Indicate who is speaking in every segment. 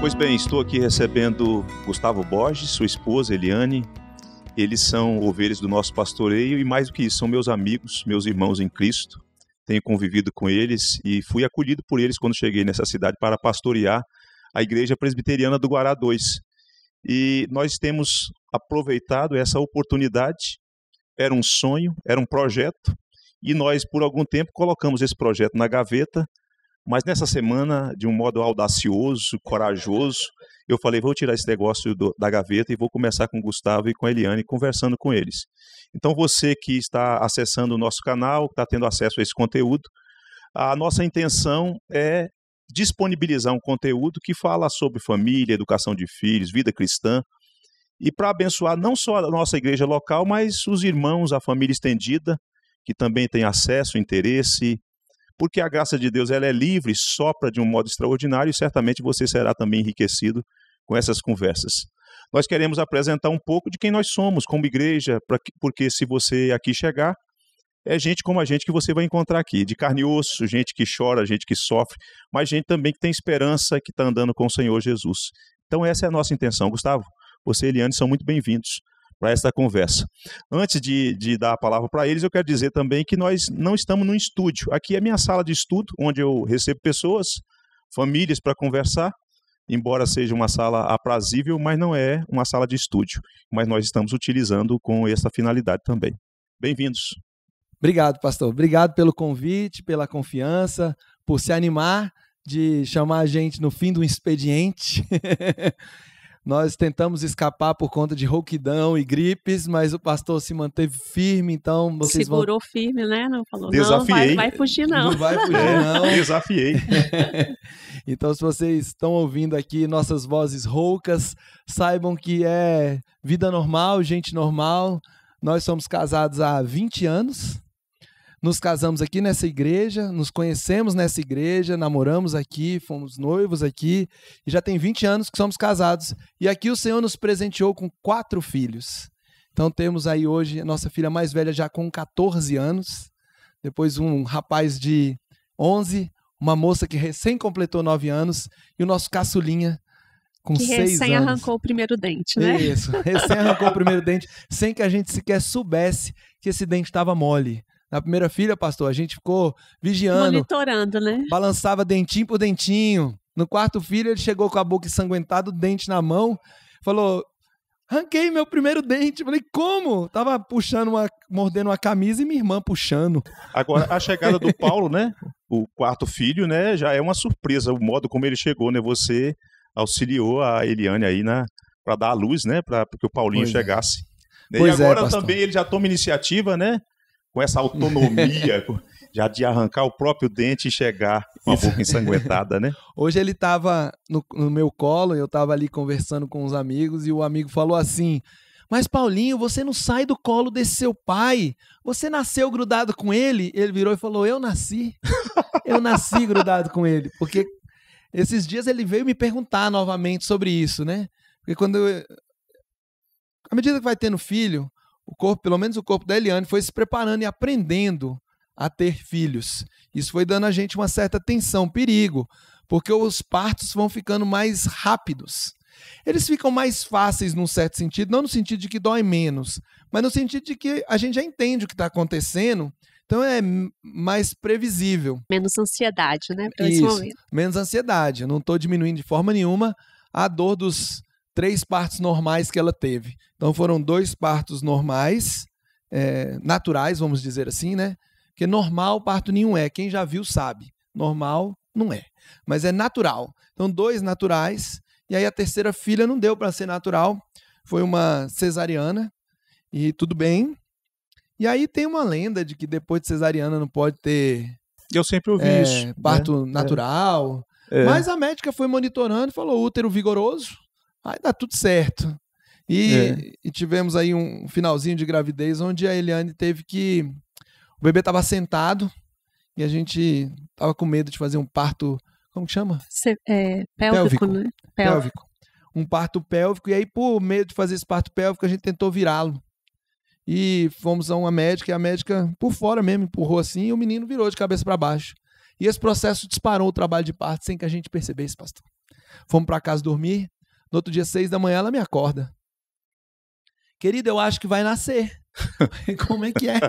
Speaker 1: Pois bem, estou aqui recebendo Gustavo Borges, sua esposa Eliane. Eles são ovelhas do nosso pastoreio e, mais do que isso, são meus amigos, meus irmãos em Cristo. Tenho convivido com eles e fui acolhido por eles quando cheguei nessa cidade para pastorear a Igreja Presbiteriana do Guará 2. E nós temos aproveitado essa oportunidade. Era um sonho, era um projeto, e nós, por algum tempo, colocamos esse projeto na gaveta mas nessa semana, de um modo audacioso, corajoso, eu falei: vou tirar esse negócio do, da gaveta e vou começar com o Gustavo e com a Eliane conversando com eles. Então, você que está acessando o nosso canal, que está tendo acesso a esse conteúdo, a nossa intenção é disponibilizar um conteúdo que fala sobre família, educação de filhos, vida cristã, e para abençoar não só a nossa igreja local, mas os irmãos, a família estendida, que também tem acesso, interesse, porque a graça de Deus ela é livre, sopra de um modo extraordinário e certamente você será também enriquecido com essas conversas. Nós queremos apresentar um pouco de quem nós somos como igreja, porque se você aqui chegar, é gente como a gente que você vai encontrar aqui, de carne e osso, gente que chora, gente que sofre, mas gente também que tem esperança, que está andando com o Senhor Jesus. Então essa é a nossa intenção. Gustavo, você e Eliane são muito bem-vindos para esta conversa. Antes de, de dar a palavra para eles, eu quero dizer também que nós não estamos num estúdio. Aqui é minha sala de estudo, onde eu recebo pessoas, famílias para conversar, embora seja uma sala aprazível, mas não é uma sala de estúdio. Mas nós estamos utilizando com essa finalidade também. Bem-vindos.
Speaker 2: Obrigado, pastor. Obrigado pelo convite, pela confiança, por se animar de chamar a gente no fim do expediente Nós tentamos escapar por conta de rouquidão e gripes, mas o pastor se manteve firme, então vocês Segurou
Speaker 3: vão... firme, né? Não falou, Desafiei. não, vai, vai fugir não. Não vai fugir é, não.
Speaker 2: Desafiei. então se vocês estão ouvindo aqui nossas vozes roucas, saibam que é vida normal, gente normal. Nós somos casados há 20 anos, nos casamos aqui nessa igreja, nos conhecemos nessa igreja, namoramos aqui, fomos noivos aqui, e já tem 20 anos que somos casados. E aqui o Senhor nos presenteou com quatro filhos. Então temos aí hoje a nossa filha mais velha já com 14 anos, depois um rapaz de 11, uma moça que recém completou 9 anos e o nosso caçulinha com que seis recém anos.
Speaker 3: arrancou o primeiro dente, né? Isso,
Speaker 2: recém arrancou o primeiro dente, sem que a gente sequer soubesse que esse dente estava mole. Na primeira filha, pastor, a gente ficou vigiando.
Speaker 3: Monitorando, né?
Speaker 2: Balançava dentinho por dentinho. No quarto filho, ele chegou com a boca ensanguentada, o dente na mão, falou: arranquei meu primeiro dente. Falei, como? Tava puxando uma, mordendo uma camisa e minha irmã puxando. Agora, a chegada do Paulo, né?
Speaker 1: O quarto filho, né? Já é uma surpresa o modo como ele chegou, né? Você auxiliou a Eliane aí na para dar a luz, né? Para que o Paulinho pois é. chegasse. É. Né? e agora é, também ele já toma iniciativa, né? com essa autonomia já de arrancar o próprio dente e chegar com a boca
Speaker 2: ensanguentada, né? Hoje ele estava no, no, meu colo, eu estava ali conversando com os amigos e o amigo falou assim: Mas Paulinho, você não sai do colo desse seu pai. Você nasceu grudado com ele? Ele virou e falou: Eu nasci. Eu nasci grudado com ele. Porque esses dias ele veio me perguntar novamente sobre isso, né? Porque quando. Eu... À medida que vai tendo filho, o corpo, pelo menos o corpo da Eliane, foi se preparando e aprendendo a ter filhos. Isso foi dando a gente uma certa tensão, perigo, porque os partos vão ficando mais rápidos. Eles ficam mais fáceis num certo sentido, não no sentido de que dói menos, mas no sentido de que a gente já entende o que está acontecendo, então é mais previsível.
Speaker 3: Menos ansiedade, né? Isso. esse momento.
Speaker 2: Menos ansiedade. Eu não estou diminuindo de forma nenhuma a dor dos três partos normais que ela teve. Então foram dois partos normais, é, naturais, vamos dizer assim, né? Porque normal parto nenhum é. Quem já viu sabe. Normal não é. Mas é natural. Então, dois naturais. E aí a terceira filha não deu para ser natural. Foi uma cesariana. E tudo bem. E aí tem uma lenda de que depois de cesariana não pode ter. Eu sempre ouvi é, isso. Né? Parto né? natural. É. Mas a médica foi monitorando e falou: útero vigoroso, Aí dá tudo certo. E, é. e tivemos aí um finalzinho de gravidez onde a Eliane teve que. O bebê estava sentado e a gente tava com medo de fazer um parto.
Speaker 3: Como que chama? Se, é, pélvico, pélvico, né? Pélvico.
Speaker 2: Um parto pélvico. E aí, por medo de fazer esse parto pélvico, a gente tentou virá-lo. E fomos a uma médica e a médica, por fora mesmo, empurrou assim e o menino virou de cabeça para baixo. E esse processo disparou o trabalho de parto sem que a gente percebesse, pastor. Fomos para casa dormir no outro dia, seis da manhã, ela me acorda. Querida, eu acho que vai nascer. Como é que é?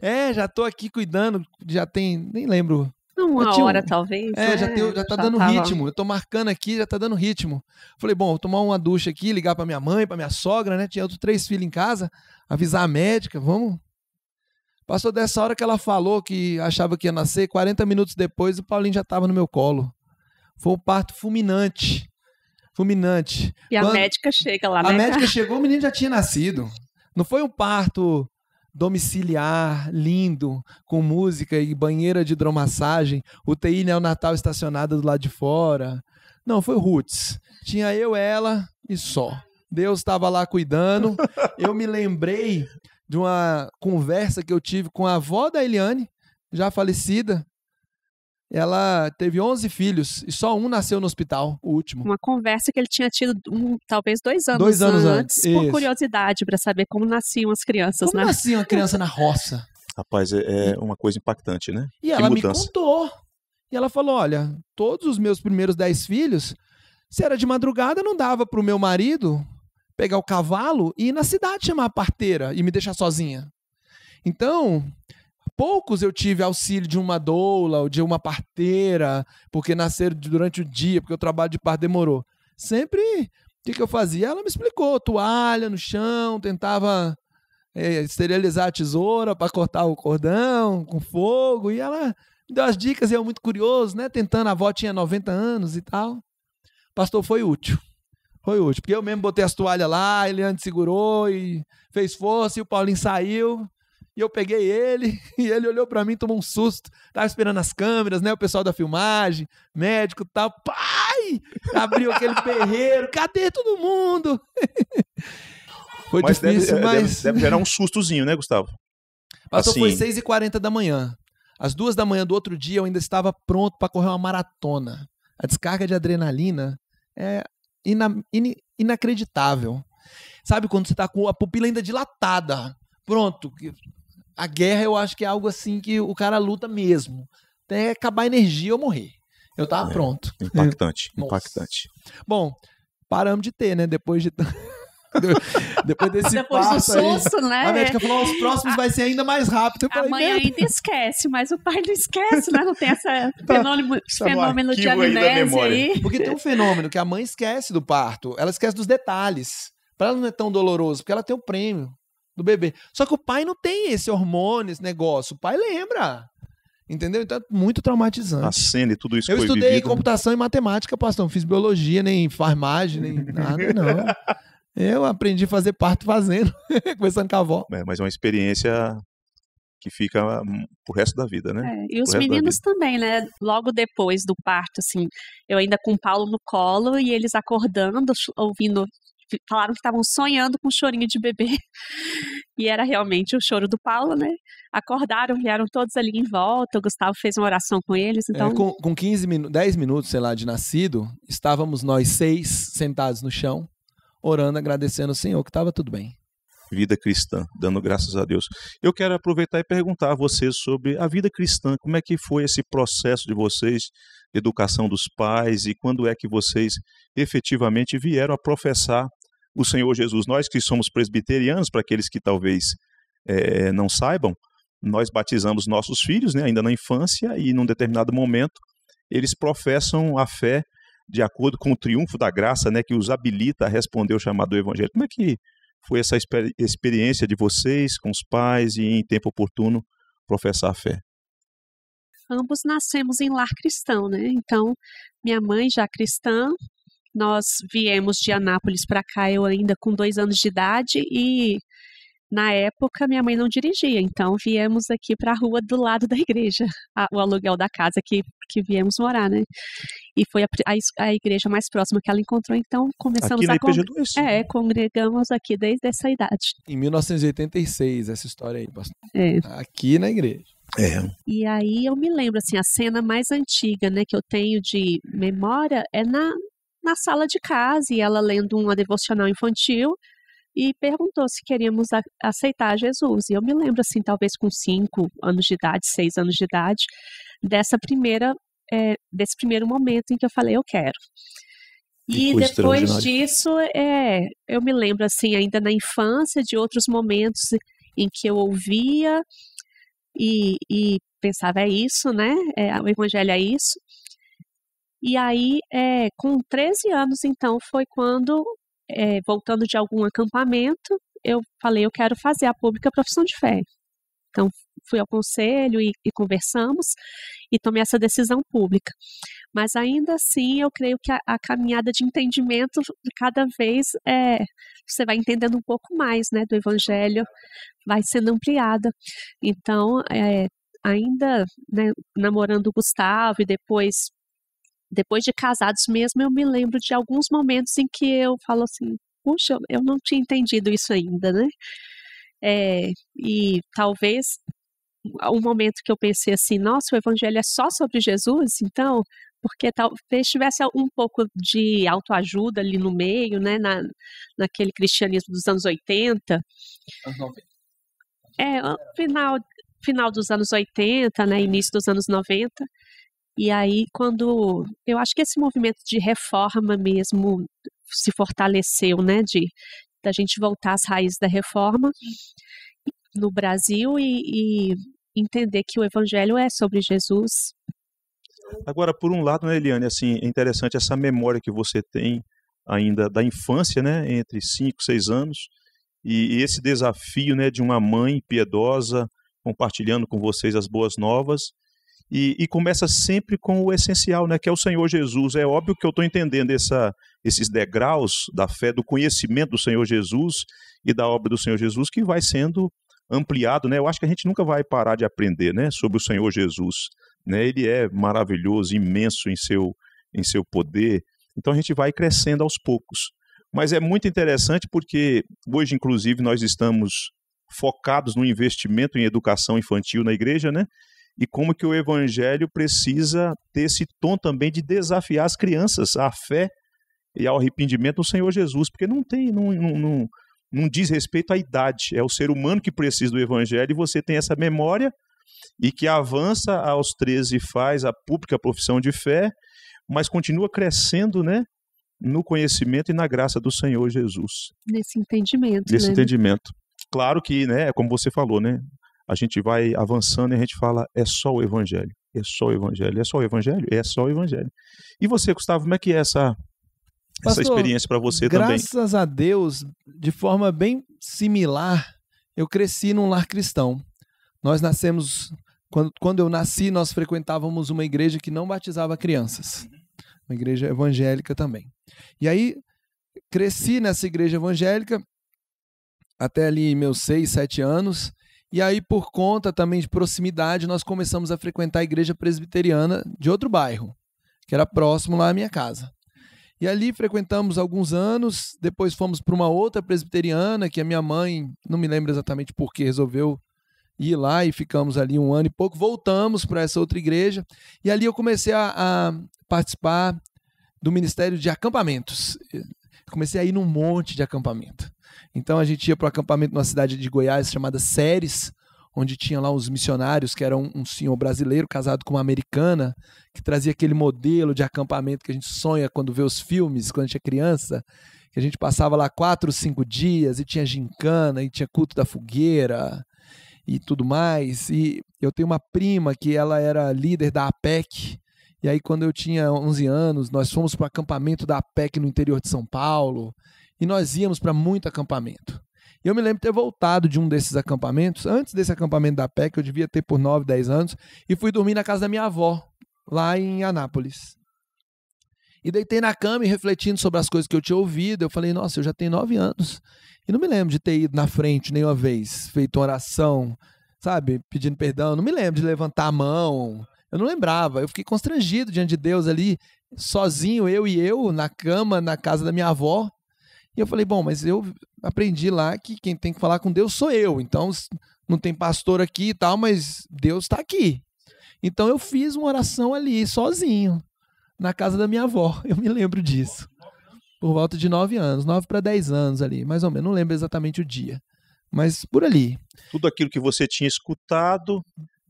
Speaker 2: é, já tô aqui cuidando, já tem, nem lembro. Uma hora, talvez. É, é, já, né? tem, já tá já dando tava... ritmo. Eu tô marcando aqui, já tá dando ritmo. Falei, bom, vou tomar uma ducha aqui, ligar pra minha mãe, pra minha sogra, né? Tinha outros três filhos em casa, avisar a médica, vamos. Passou dessa hora que ela falou que achava que ia nascer, 40 minutos depois o Paulinho já tava no meu colo. Foi um parto fulminante fulminante. E Quando... a
Speaker 3: médica chega lá, né? A médica
Speaker 2: chegou, o menino já tinha nascido. Não foi um parto domiciliar, lindo, com música e banheira de hidromassagem, UTI neonatal estacionada do lado de fora. Não, foi Roots. Tinha eu, ela e só. Deus estava lá cuidando. Eu me lembrei de uma conversa que eu tive com a avó da Eliane, já falecida, ela teve 11 filhos e só um nasceu no hospital, o último.
Speaker 3: Uma conversa que ele tinha tido, um, talvez dois anos, dois anos antes, antes. por curiosidade, para saber como nasciam as crianças, como né? Como nascia uma criança na
Speaker 2: roça?
Speaker 1: Rapaz, é, é, uma coisa impactante, né? E que ela mudança. me
Speaker 3: contou. E ela falou: olha,
Speaker 2: todos os meus primeiros 10 filhos, se era de madrugada, não dava para o meu marido pegar o cavalo e ir na cidade chamar a parteira e me deixar sozinha. Então, poucos eu tive auxílio de uma doula ou de uma parteira, porque nasceram durante o dia, porque o trabalho de par demorou. Sempre, o que, que eu fazia? Ela me explicou, toalha no chão, tentava é, esterilizar a tesoura para cortar o cordão com fogo, e ela me deu as dicas, e eu muito curioso, né? Tentando, a avó tinha 90 anos e tal. Pastor, foi útil. Foi útil, porque eu mesmo botei as toalhas lá, ele antes segurou e fez força, e o Paulinho saiu. E eu peguei ele e ele olhou para mim, tomou um susto. Tava esperando as câmeras, né? O pessoal da filmagem, médico e tal. Pai! Abriu aquele berreiro. Cadê todo mundo? Foi mas difícil, deve, é, mas... Deve, deve gerar um
Speaker 1: sustozinho, né, Gustavo? Passou, assim... foi
Speaker 2: 6h40 da manhã. Às duas da manhã do outro dia, eu ainda estava pronto para correr uma maratona. A descarga de adrenalina é ina in inacreditável. Sabe quando você está com a pupila ainda dilatada? Pronto, a guerra eu acho que é algo assim que o cara luta mesmo. Até acabar a energia ou morrer. Eu tava é, pronto.
Speaker 1: Impactante,
Speaker 2: impactante. Bom, paramos de ter, né? Depois de.
Speaker 3: Depois desse Depois do susto, aí, né? A médica falou: os próximos vai ser ainda mais rápido. Eu a mãe ainda esquece, mas o pai não esquece, né? Não tem essa tá. fenômeno, tá fenômeno de amnésia aí. Porque tem um
Speaker 2: fenômeno que a mãe esquece do parto, ela esquece dos detalhes. Pra ela não é tão doloroso, porque ela tem o um prêmio do bebê. Só que o pai não tem esse hormônio, esse negócio. O pai lembra. Entendeu? Então é muito traumatizante. A cena e tudo
Speaker 1: isso Eu estudei vivido.
Speaker 2: computação e matemática, pastor. Não fiz biologia, nem farmagem, nem nada, não. Eu aprendi a fazer parto fazendo, começando com a avó.
Speaker 1: É, mas é uma experiência que fica hum, pro resto da vida, né? É, e os meninos
Speaker 3: também, né? Logo depois do parto, assim, eu ainda com o Paulo no colo e eles acordando, ouvindo falaram que estavam sonhando com um chorinho de bebê. E era realmente o choro do Paulo, né? Acordaram, vieram todos ali em volta, o Gustavo fez uma oração com eles. É, então... É, com,
Speaker 2: com 15 minutos, 10 minutos, sei lá, de nascido, estávamos nós seis sentados no chão, orando, agradecendo ao Senhor que estava tudo bem
Speaker 1: vida cristã, dando graças a Deus. Eu quero aproveitar e perguntar a vocês sobre a vida cristã, como é que foi esse processo de vocês, educação dos pais, e quando é que vocês efetivamente vieram a professar o Senhor Jesus. Nós que somos presbiterianos, para aqueles que talvez é, não saibam, nós batizamos nossos filhos, né, ainda na infância, e num determinado momento eles professam a fé de acordo com o triunfo da graça, né, que os habilita a responder o chamado evangelho. Como é que foi essa exper experiência de vocês com os pais e, em tempo oportuno,
Speaker 3: professar a fé? Ambos nascemos em lar cristão, né? Então, minha mãe já cristã, nós viemos de Anápolis para cá, eu ainda com dois anos de idade, e na época, minha mãe não dirigia, então viemos aqui para a rua do lado da igreja, a, o aluguel da casa que, que viemos morar, né? E foi a, a, a igreja mais próxima que ela encontrou, então começamos aqui a congregar. É, congregamos aqui desde essa idade.
Speaker 2: Em 1986, essa história aí, pastor. É. Aqui na igreja. É.
Speaker 3: E aí eu me lembro, assim, a cena mais antiga, né, que eu tenho de memória é na, na sala de casa e ela lendo uma devocional infantil e perguntou se queríamos aceitar Jesus. E eu me lembro, assim, talvez com cinco anos de idade, seis anos de idade, dessa primeira, é, desse primeiro momento em que eu falei, eu quero. E depois disso, é, eu me lembro, assim, ainda na infância, de outros momentos em que eu ouvia e, e pensava, é isso, né? É, o evangelho é isso. E aí, é, com 13 anos, então, foi quando é, voltando de algum acampamento, eu falei, eu quero fazer a pública profissão de fé. Então, fui ao conselho e, e, conversamos e tomei essa decisão pública. Mas ainda assim, eu creio que a, a caminhada de entendimento, cada vez, é, você vai entendendo um pouco mais né, do evangelho, vai sendo ampliada. Então, é, ainda né, namorando o Gustavo e depois depois de casados mesmo, eu me lembro de alguns momentos em que eu falo assim, puxa, eu não tinha entendido isso ainda, né? É, e talvez um momento que eu pensei assim, nossa, o evangelho é só sobre Jesus, então, porque talvez tivesse um pouco de autoajuda ali no meio, né, na, naquele cristianismo dos anos 80. É, final, final dos anos 80, né, início dos anos 90, e aí, quando. Eu acho que esse movimento de reforma mesmo se fortaleceu, né? De da gente voltar às raízes da reforma no Brasil e, e entender que o evangelho é sobre Jesus.
Speaker 1: Agora, por um lado, né, Eliane, assim, é interessante essa memória que você tem ainda da infância, né, entre 5, 6 anos, e esse desafio né, de uma mãe piedosa compartilhando com vocês as boas novas e, e, começa sempre com o essencial, né, que é o Senhor Jesus. É óbvio que eu estou entendendo essa, esses degraus da fé, do conhecimento do Senhor Jesus e da obra do Senhor Jesus, que vai sendo ampliado. Né? Eu acho que a gente nunca vai parar de aprender né, sobre o Senhor Jesus. Né? Ele é maravilhoso, imenso em seu, em seu poder. Então a gente vai crescendo aos poucos. Mas é muito interessante porque hoje, inclusive, nós estamos focados no investimento em educação infantil na igreja, né? e como que o evangelho precisa ter esse tom também de desafiar as crianças à fé e ao arrependimento do Senhor Jesus, porque não tem, não, não, não, não diz respeito à idade, é o ser humano que precisa do evangelho e você tem essa memória e que avança aos 13 e faz a pública profissão de fé, mas continua crescendo, né? No conhecimento e na graça do Senhor Jesus.
Speaker 3: Nesse entendimento. Nesse né?
Speaker 1: entendimento. Claro que, né, é como você falou, né? a gente vai avançando e a gente fala, é só o evangelho, é só o evangelho, é só o evangelho, é só o evangelho.
Speaker 2: E você, Gustavo, como é que é essa, Pastor, essa experiência para você também? Graças a Deus, de forma bem similar, eu cresci num lar cristão. Nós nascemos, quando, quando eu nasci, nós frequentávamos uma igreja que não batizava crianças, uma igreja evangélica também. E aí, cresci nessa igreja evangélica até ali meus seis, sete anos. E aí, por conta também de proximidade, nós começamos a frequentar a igreja presbiteriana de outro bairro, que era próximo lá à minha casa. E ali frequentamos alguns anos, depois fomos para uma outra presbiteriana, que a minha mãe, não me lembro exatamente por que, resolveu ir lá e ficamos ali um ano e pouco. Voltamos para essa outra igreja e ali eu comecei a, a participar do Ministério de Acampamentos. Comecei a ir num monte de acampamento. Então a gente ia para o acampamento numa cidade de Goiás chamada Séries, onde tinha lá uns missionários, que era um, um, senhor brasileiro casado com uma americana, que trazia aquele modelo de acampamento que a gente sonha quando vê os filmes, quando a gente é criança, que a gente passava lá quatro, cinco dias e tinha gincana, e tinha culto da fogueira e tudo mais. E eu tenho uma prima que ela era líder da APEC, e aí quando eu tinha 11 anos, nós fomos para o acampamento da APEC no interior de São Paulo, e nós íamos para muito acampamento. E eu me lembro de ter voltado de um desses acampamentos, antes desse acampamento da PEC, eu devia ter por 9, 10 anos, e fui dormir na casa da minha avó, lá em Anápolis. E deitei na cama e refletindo sobre as coisas que eu tinha ouvido, eu falei, nossa, eu já tenho 9 anos, e não me lembro de ter ido na frente nenhuma vez, feito uma oração, sabe, pedindo perdão, não me lembro de levantar a mão, eu não lembrava, eu fiquei constrangido diante de Deus ali, sozinho, eu e eu, na cama, na casa da minha avó, e eu falei, bom, mas eu aprendi lá que quem tem que falar com Deus sou eu. Então não tem pastor aqui e tal, mas Deus está aqui. Então eu fiz uma oração ali, sozinho, na casa da minha avó. Eu me lembro disso. Por volta de nove anos, nove para dez anos ali, mais ou menos. Não lembro exatamente o dia, mas por ali.
Speaker 1: Tudo aquilo que você tinha escutado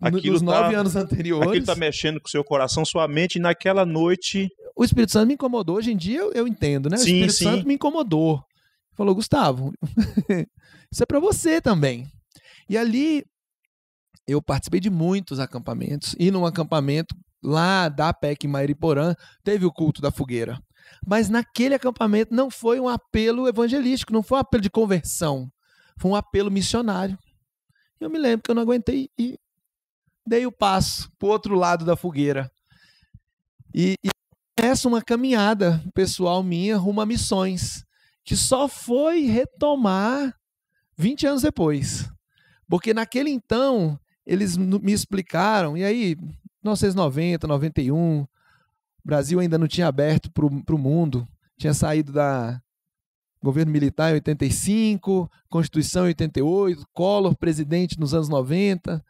Speaker 1: Aquilo Nos tá nove tá, anos anteriores. Aquilo está mexendo com o seu coração, sua mente, e naquela noite.
Speaker 2: O Espírito Santo me incomodou. Hoje em dia eu, eu entendo, né? Sim, o Espírito sim. Santo me incomodou. Falou, Gustavo, isso é para você também. E ali eu participei de muitos acampamentos. E num acampamento lá da PEC em Mairiporã, teve o culto da fogueira. Mas naquele acampamento não foi um apelo evangelístico, não foi um apelo de conversão. Foi um apelo missionário. Eu me lembro que eu não aguentei e dei o passo para o outro lado da fogueira. E, e começa uma caminhada pessoal minha rumo a missões, que só foi retomar 20 anos depois. Porque naquele então, eles me explicaram, e aí, 1990, 91, o Brasil ainda não tinha aberto para o mundo, tinha saído da governo militar em 85, Constituição em 88, Collor presidente nos anos 90,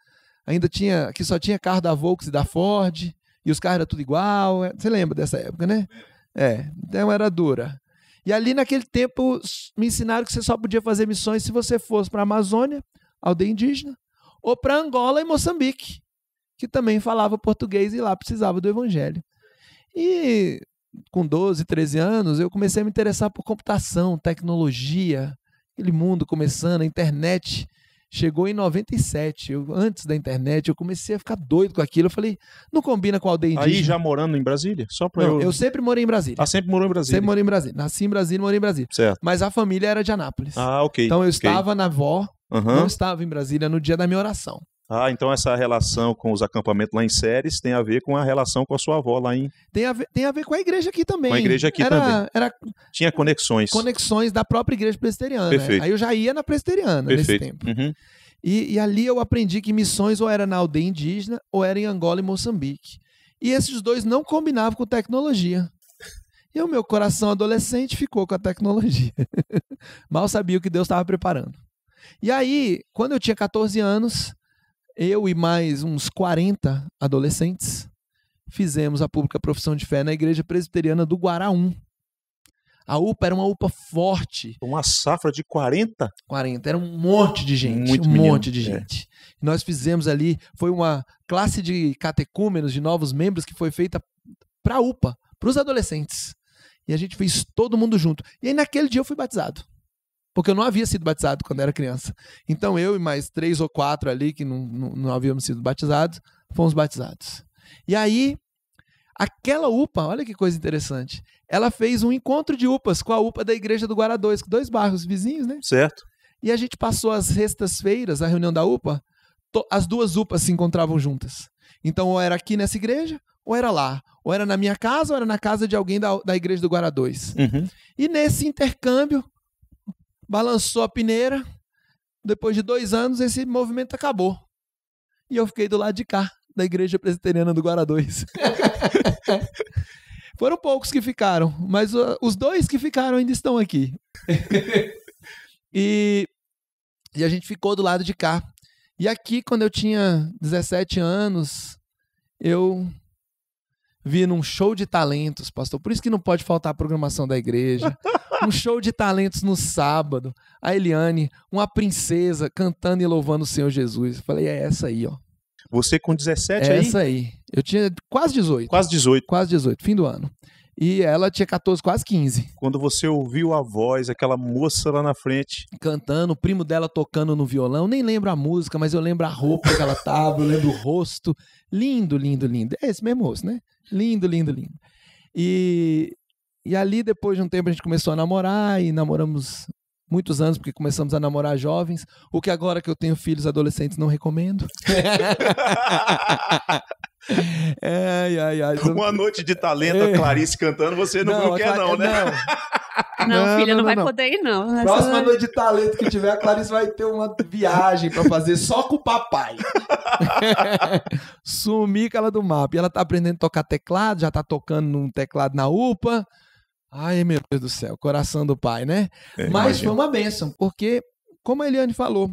Speaker 2: ainda tinha, que só tinha carro da Volks e da Ford, e os carros eram tudo igual. É, você lembra dessa época, né? É, então era dura. E ali naquele tempo me ensinaram que você só podia fazer missões se você fosse para a Amazônia, aldeia indígena, ou para Angola e Moçambique, que também falava português e lá precisava do evangelho. E com 12, 13 anos, eu comecei a me interessar por computação, tecnologia, aquele mundo começando, a internet chegou em 97. Eu, antes da internet, eu comecei a ficar doido com aquilo. Eu falei, não combina com a aldeia indígena. Aí já morando em Brasília? Só pra não, eu... eu sempre morei em Brasília. Ah, sempre morou em Brasília? Sempre morei em Brasília. Nasci em Brasília, morei em Brasília. Certo. Mas a família era de Anápolis.
Speaker 1: Ah, ok. Então eu okay. estava
Speaker 2: na avó, uhum. não estava em Brasília no dia da minha oração.
Speaker 1: Ah, então essa relação com os acampamentos lá em Séries tem a ver com a relação com a sua avó lá em.
Speaker 2: Tem a ver, tem a ver com a igreja aqui também. Com a igreja aqui era, também.
Speaker 1: Era... Tinha conexões.
Speaker 2: Conexões da própria igreja presbiteriana. Né? Perfeito. Aí eu já ia na presbiteriana Perfeito. nesse tempo. Uhum. E, e ali eu aprendi que missões ou era na aldeia indígena ou era em Angola e Moçambique. E esses dois não combinavam com tecnologia. E o meu coração adolescente ficou com a tecnologia. Mal sabia o que Deus estava preparando. E aí, quando eu tinha 14 anos, eu e mais uns 40 adolescentes fizemos a pública profissão de fé na Igreja Presbiteriana do Guaraum. A UPA era uma UPA forte. Uma safra de 40? 40, era um monte de gente, Muito um menino. monte de é. gente. Nós fizemos ali, foi uma classe de catecúmenos, de novos membros, que foi feita para a UPA, para os adolescentes. E a gente fez todo mundo junto. E aí naquele dia eu fui batizado porque eu não havia sido batizado quando era criança. Então eu e mais três ou quatro ali que não, não, não havíamos sido batizados, fomos batizados. E aí, aquela UPA, olha que coisa interessante, ela fez um encontro de UPAs com a UPA da Igreja do Guará 2, dois bairros vizinhos, né? Certo. E a gente passou as sextas-feiras, a reunião da UPA, as duas UPAs se encontravam juntas. Então, ou era aqui nessa igreja, ou era lá. Ou era na minha casa, ou era na casa de alguém da, da igreja do Guará 2. Uhum. E nesse intercâmbio, balançou a peneira. Depois de dois anos, esse movimento acabou. E eu fiquei do lado de cá, da Igreja Presbiteriana do Guará 2. Foram poucos que ficaram, mas ah, os dois que ficaram ainda estão aqui. e, e a gente ficou do lado de cá. E aqui, quando eu tinha 17 anos, eu vi num show de talentos, pastor. Por isso que não pode faltar a programação da igreja um show de talentos no sábado, a Eliane, uma princesa cantando e louvando o Senhor Jesus. Eu falei, é essa aí, ó.
Speaker 1: Você com 17 é aí? Essa aí.
Speaker 2: Eu tinha quase 18. Quase 18. Quase 18, fim do ano. E ela tinha 14, quase 15. Quando você ouviu a voz, aquela moça lá na frente. Cantando, o primo dela tocando no violão. Nem lembro a música, mas eu lembro a roupa que ela tava, eu lembro o rosto. Lindo, lindo, lindo. É esse mesmo rosto, né? Lindo, lindo, lindo. E e ali, depois de um tempo, a gente começou a namorar e namoramos muitos anos, porque começamos a namorar jovens. O que agora que eu tenho filhos adolescentes, não recomendo. ai, ai, ai. Então uma noite
Speaker 1: de talento, é. a Clarice
Speaker 2: cantando, você não, não quer, é não, né? Não. não, filha, não, não vai poder
Speaker 3: ir, não. Próxima noite
Speaker 2: de talento que tiver, a Clarice vai ter uma viagem para fazer só com o papai. Sumir com ela do mapa. E ela tá aprendendo a tocar teclado, já tá tocando num teclado na UPA. Ai, meu Deus do céu, coração do pai, né? É, Mas imagina. foi uma bênção, porque, como a Eliane falou,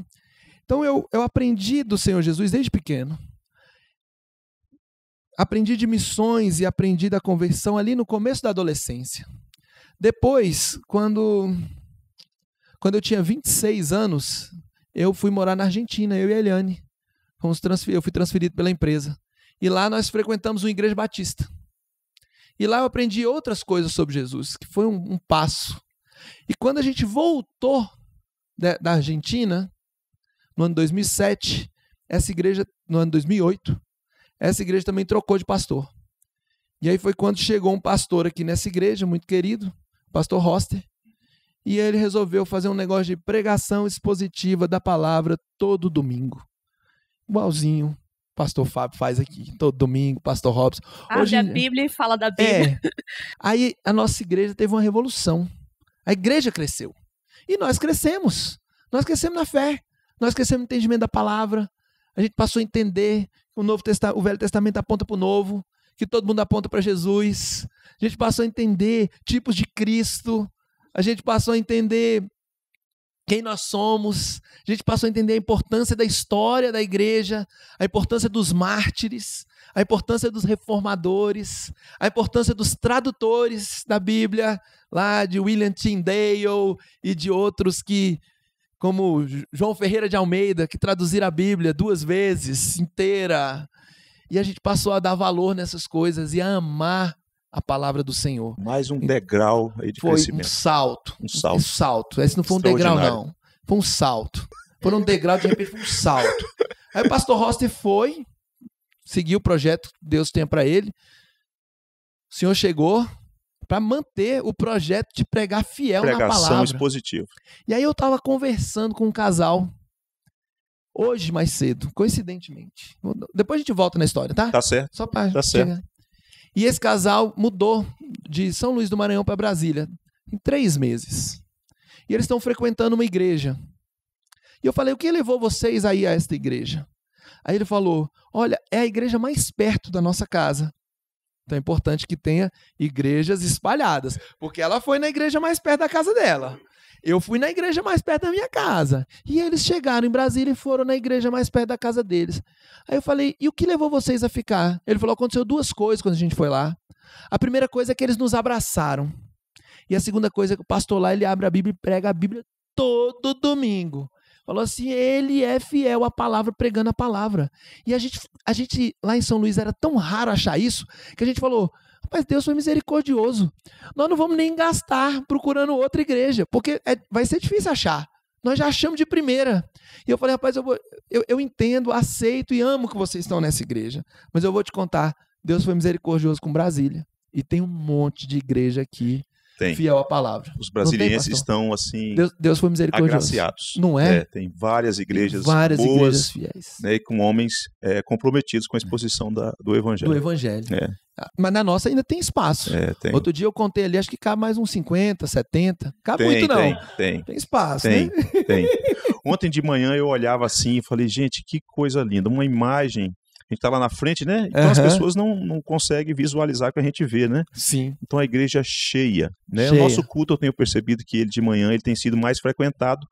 Speaker 2: então eu, eu aprendi do Senhor Jesus desde pequeno. Aprendi de missões e aprendi da conversão ali no começo da adolescência. Depois, quando, quando eu tinha 26 anos, eu fui morar na Argentina, eu e a Eliane. Fomos transfer... Eu fui transferido pela empresa. E lá nós frequentamos uma igreja batista. E lá eu aprendi outras coisas sobre Jesus, que foi um, um passo. E quando a gente voltou da, né, da Argentina, no ano 2007, essa igreja, no ano 2008, essa igreja também trocou de pastor. E aí foi quando chegou um pastor aqui nessa igreja, muito querido, pastor Hoster, e ele resolveu fazer um negócio de pregação expositiva da palavra todo domingo. Igualzinho pastor Fábio faz aqui, todo domingo, pastor Robson. Ah, Hoje, a Bíblia
Speaker 3: e fala da é. Bíblia. É,
Speaker 2: aí a nossa igreja teve uma revolução. A igreja cresceu. E nós crescemos. Nós crescemos na fé. Nós crescemos no entendimento da palavra. A gente passou a entender que o, Novo Testamento, o Velho Testamento aponta para o Novo, que todo mundo aponta para Jesus. A gente passou a entender tipos de Cristo. A gente passou a entender quem nós somos. A gente passou a entender a importância da história da igreja, a importância dos mártires, a importância dos reformadores, a importância dos tradutores da Bíblia, lá de William Tyndale e de outros que como João Ferreira de Almeida, que traduziram a Bíblia duas vezes inteira. E a gente passou a dar valor nessas coisas e a amar a palavra do Senhor. Mais um degrau aí de foi crescimento. um salto. Um salto. Um salto. Esse não foi um degrau, não. Foi um salto. Foi um degrau, de repente foi um salto. Aí o pastor Roster foi, seguiu o projeto que Deus tem para ele. O Senhor chegou para manter o projeto de pregar fiel Pregação na palavra. expositiva. E aí eu tava conversando com um casal hoje mais cedo, coincidentemente. Depois a gente volta na história, tá? Tá certo. Só para tá chegar. certo. E esse casal mudou de São Luís do Maranhão para Brasília em três meses. E eles estão frequentando uma igreja. E eu falei: o que levou vocês aí a esta igreja? Aí ele falou: olha, é a igreja mais perto da nossa casa. Então é importante que tenha igrejas espalhadas, porque ela foi na igreja mais perto da casa dela. Eu fui na igreja mais perto da minha casa. E eles chegaram em Brasília e foram na igreja mais perto da casa deles. Aí eu falei: e o que levou vocês a ficar? Ele falou: aconteceu duas coisas quando a gente foi lá. A primeira coisa é que eles nos abraçaram. E a segunda coisa é que o pastor lá ele abre a Bíblia e prega a Bíblia todo domingo. Falou assim: ele é fiel à palavra, pregando a palavra. E a gente, a gente lá em São Luís era tão raro achar isso que a gente falou: mas Deus foi misericordioso. Nós não vamos nem gastar procurando outra igreja, porque é, vai ser difícil achar. Nós já achamos de primeira. E eu falei, rapaz, eu, vou, eu, eu entendo, aceito e amo que vocês estão nessa igreja. Mas eu vou te contar, Deus foi misericordioso com Brasília. E tem um monte de igreja aqui tem. fiel à palavra. Os brasileiros estão assim. Deus, Deus, foi misericordioso. Agraciados. Não é? é
Speaker 1: tem várias igrejas várias boas, igrejas fiéis. Né, com homens é, comprometidos com a exposição da, do evangelho. Do evangelho. É.
Speaker 2: Mas na nossa ainda tem espaço. É, tem. Outro dia eu contei ali, acho que cabe mais uns 50, 70. Cabe tem, muito, não. Tem,
Speaker 1: tem. Tem espaço, tem, né? Tem. Ontem de manhã eu olhava assim e falei, gente, que coisa linda. Uma imagem a gente estava tá lá na frente, né? Então uhum. as pessoas não, não conseguem visualizar o que a gente vê, né? Sim. Então a igreja é cheia, né? Cheia. O nosso culto, eu tenho percebido que ele de manhã ele tem sido mais frequentado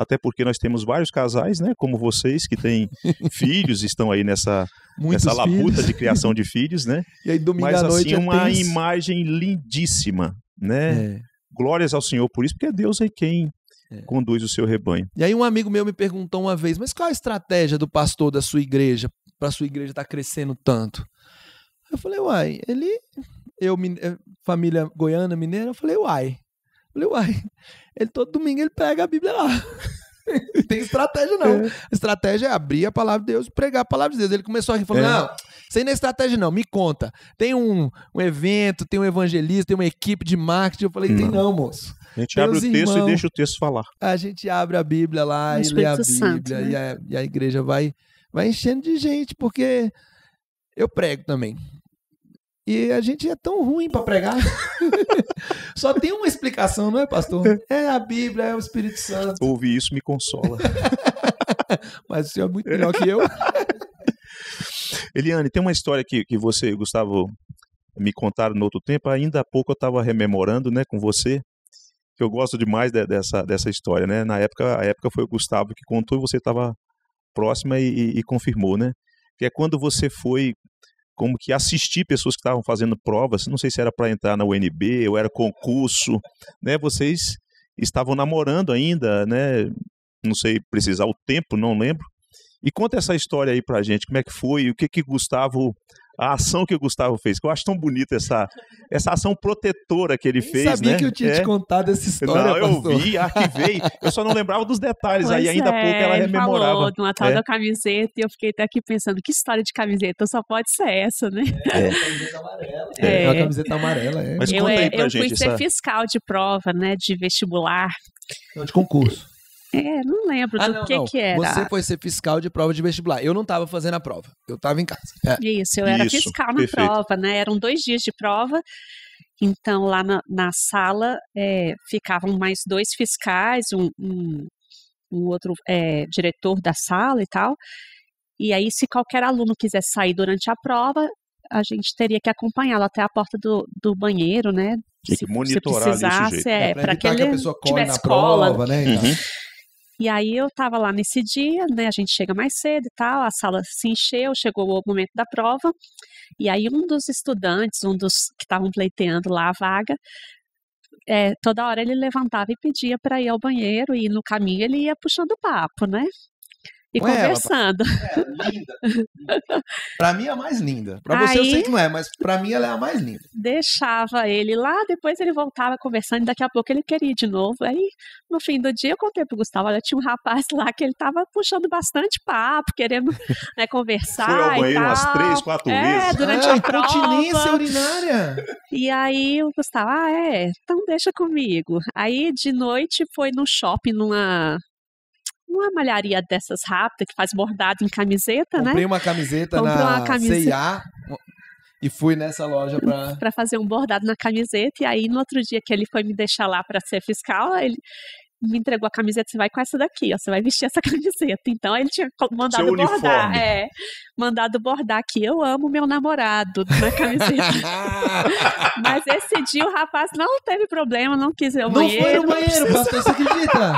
Speaker 1: até porque nós temos vários casais, né, como vocês, que têm filhos, estão aí nessa, nessa labuta de criação de filhos, né? E aí, domingo Mas, à noite assim, é uma imagem lindíssima, né? É. Glórias ao Senhor por isso, porque Deus é quem é. conduz o seu rebanho.
Speaker 2: E aí um amigo meu me perguntou uma vez, mas qual a estratégia do pastor da sua igreja para a sua igreja estar tá crescendo tanto? Eu falei, uai, ele, eu, eh, família goiana, mineira, eu falei, uai, Falei, uai, ele todo domingo ele prega a Bíblia lá. não tem estratégia, não. É. Estratégia é abrir a palavra de Deus pregar a palavra de Deus. Ele começou a rir, falou: é. não, sem não é estratégia, não, me conta. Tem um, um evento, tem um evangelista, tem uma equipe de marketing. Eu falei, não. tem hum. não, moço. A gente tem abre o texto irmãos. e deixa o texto falar. A gente abre a Bíblia lá e lê a Bíblia. Santo, né? e, a, e a igreja vai, vai enchendo de gente, porque eu prego também. E a gente é tão ruim para pregar. Só tem uma explicação, não é, pastor? É a Bíblia, é o Espírito Santo. Ouvir isso me consola. Mas o senhor é muito melhor que eu.
Speaker 1: Eliane, tem uma história que, que você, Gustavo, me contaram no outro tempo. Ainda há pouco eu estava rememorando né, com você, que eu gosto demais de, dessa, dessa história. Né? Na época, a época foi o Gustavo que contou e você estava próxima e, e, e confirmou, né? Que é quando você foi como que assistir pessoas que estavam fazendo provas, não sei se era para entrar na UNB ou era concurso, né? Vocês estavam namorando ainda, né? Não sei precisar o tempo, não lembro. E conta essa história aí pra gente, como é que foi, o que que Gustavo a ação que o Gustavo fez, que eu acho tão bonita essa, essa ação protetora que ele fez, fez. sabia né? que eu tinha é. te contado essa história. Não, eu vi, arquivei, eu só não lembrava dos detalhes, pois aí ainda é, pouco ela
Speaker 3: rememorava. Falou de uma tal é. da camiseta e eu fiquei até aqui pensando, que história de camiseta? Só pode ser essa, né? É, é camiseta amarela. É. é, uma camiseta amarela, é. Mas eu, conta aí é, pra eu gente. Eu fui ser fiscal de prova, né, de vestibular. Não, de concurso. É, não lembro ah, do não, que não. que era. Você
Speaker 2: foi ser fiscal de prova de vestibular. Eu não estava fazendo a prova, eu estava em casa. É. Isso, eu era Isso, fiscal na perfeito. prova,
Speaker 3: né? Eram dois dias de prova. Então, lá na, na sala é, ficavam mais dois fiscais, um, um, um outro é, diretor da sala e tal. E aí, se qualquer aluno quiser sair durante a prova, a gente teria que acompanhá-lo até a porta do, do banheiro, né?
Speaker 1: se, monitorar se precisasse, é, é
Speaker 3: para que, que a pessoa tivesse cola, prova, né? Uhum. E aí eu estava lá nesse dia, né? A gente chega mais cedo e tal, a sala se encheu, chegou o momento da prova. E aí um dos estudantes, um dos que estavam pleiteando lá a vaga, é, toda hora ele levantava e pedia para ir ao banheiro e no caminho ele ia puxando papo, né? e Com é, conversando. Ela, é, linda.
Speaker 2: Pra mim é a mais linda. Pra você eu sei que não é, mas pra mim ela é a mais linda.
Speaker 3: Deixava ele lá, depois ele voltava conversando e daqui a pouco ele queria ir de novo. Aí, no fim do dia, eu contei pro Gustavo, olha, tinha um rapaz lá que ele tava puxando bastante papo, querendo né, conversar Foi ao banheiro umas três, quatro é, vezes. durante é, a prova. urinária. E aí o Gustavo, ah, é, então deixa comigo. Aí, de noite, foi no shopping, numa uma malharia dessas rápida que faz bordado em camiseta, Comprei né? Comprei uma
Speaker 2: camiseta Comprei na C&A e fui nessa loja para
Speaker 3: para fazer um bordado na camiseta e aí no outro dia que ele foi me deixar lá para ser fiscal, ele me entregou a camiseta, você vai com essa daqui, ó, você vai vestir essa camiseta. Então ele tinha mandado Seu bordar, uniforme. é, mandado bordar que eu amo meu namorado na camiseta. Mas esse dia o rapaz não teve problema, não quis ir ao não banheiro. Não foi ao banheiro, pastor, você acredita?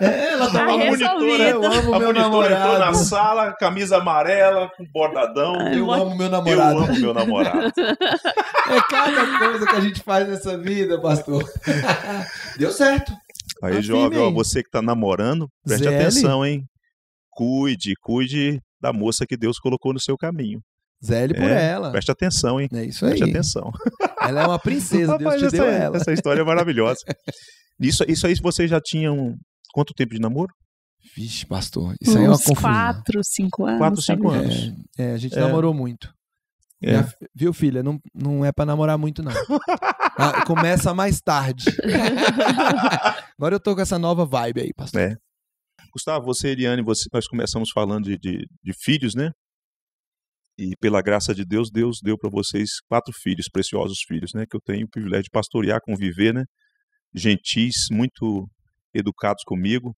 Speaker 3: É, ela tá a monitora, né? eu amo a meu namorado. entrou na
Speaker 1: sala, camisa amarela,
Speaker 2: com bordadão. Ai, eu, amo meu namorado. Eu amo meu namorado.
Speaker 3: é cada coisa
Speaker 2: que a gente faz nessa vida, pastor. Deu certo. Aí, Afirme. Tá jovem, ó, você
Speaker 1: que tá namorando, preste Zé atenção, hein? Cuide, cuide da moça que Deus colocou no seu caminho. Zele por é, ela. Preste atenção, hein? É isso aí. Preste atenção. Ela é uma princesa, Deus Rapaz, te essa, deu ela. Essa história é maravilhosa. Isso, isso aí vocês já tinham
Speaker 2: Quanto tempo de namoro? Vixe, pastor, isso Uns aí é uma confusão.
Speaker 3: Quatro, cinco anos. Quatro, cinco sabe? anos.
Speaker 2: É, é, a gente é. namorou muito. É. Minha, viu, filha? Não, não é pra namorar muito, não. ah, começa mais tarde. Agora eu tô com essa nova vibe
Speaker 1: aí, pastor. É. Gustavo, você Eliane, você, nós começamos falando de, de, de filhos, né? E pela graça de Deus, Deus deu para vocês quatro filhos, preciosos filhos, né? Que eu tenho o privilégio de pastorear, conviver, né? Gentis, muito educados comigo.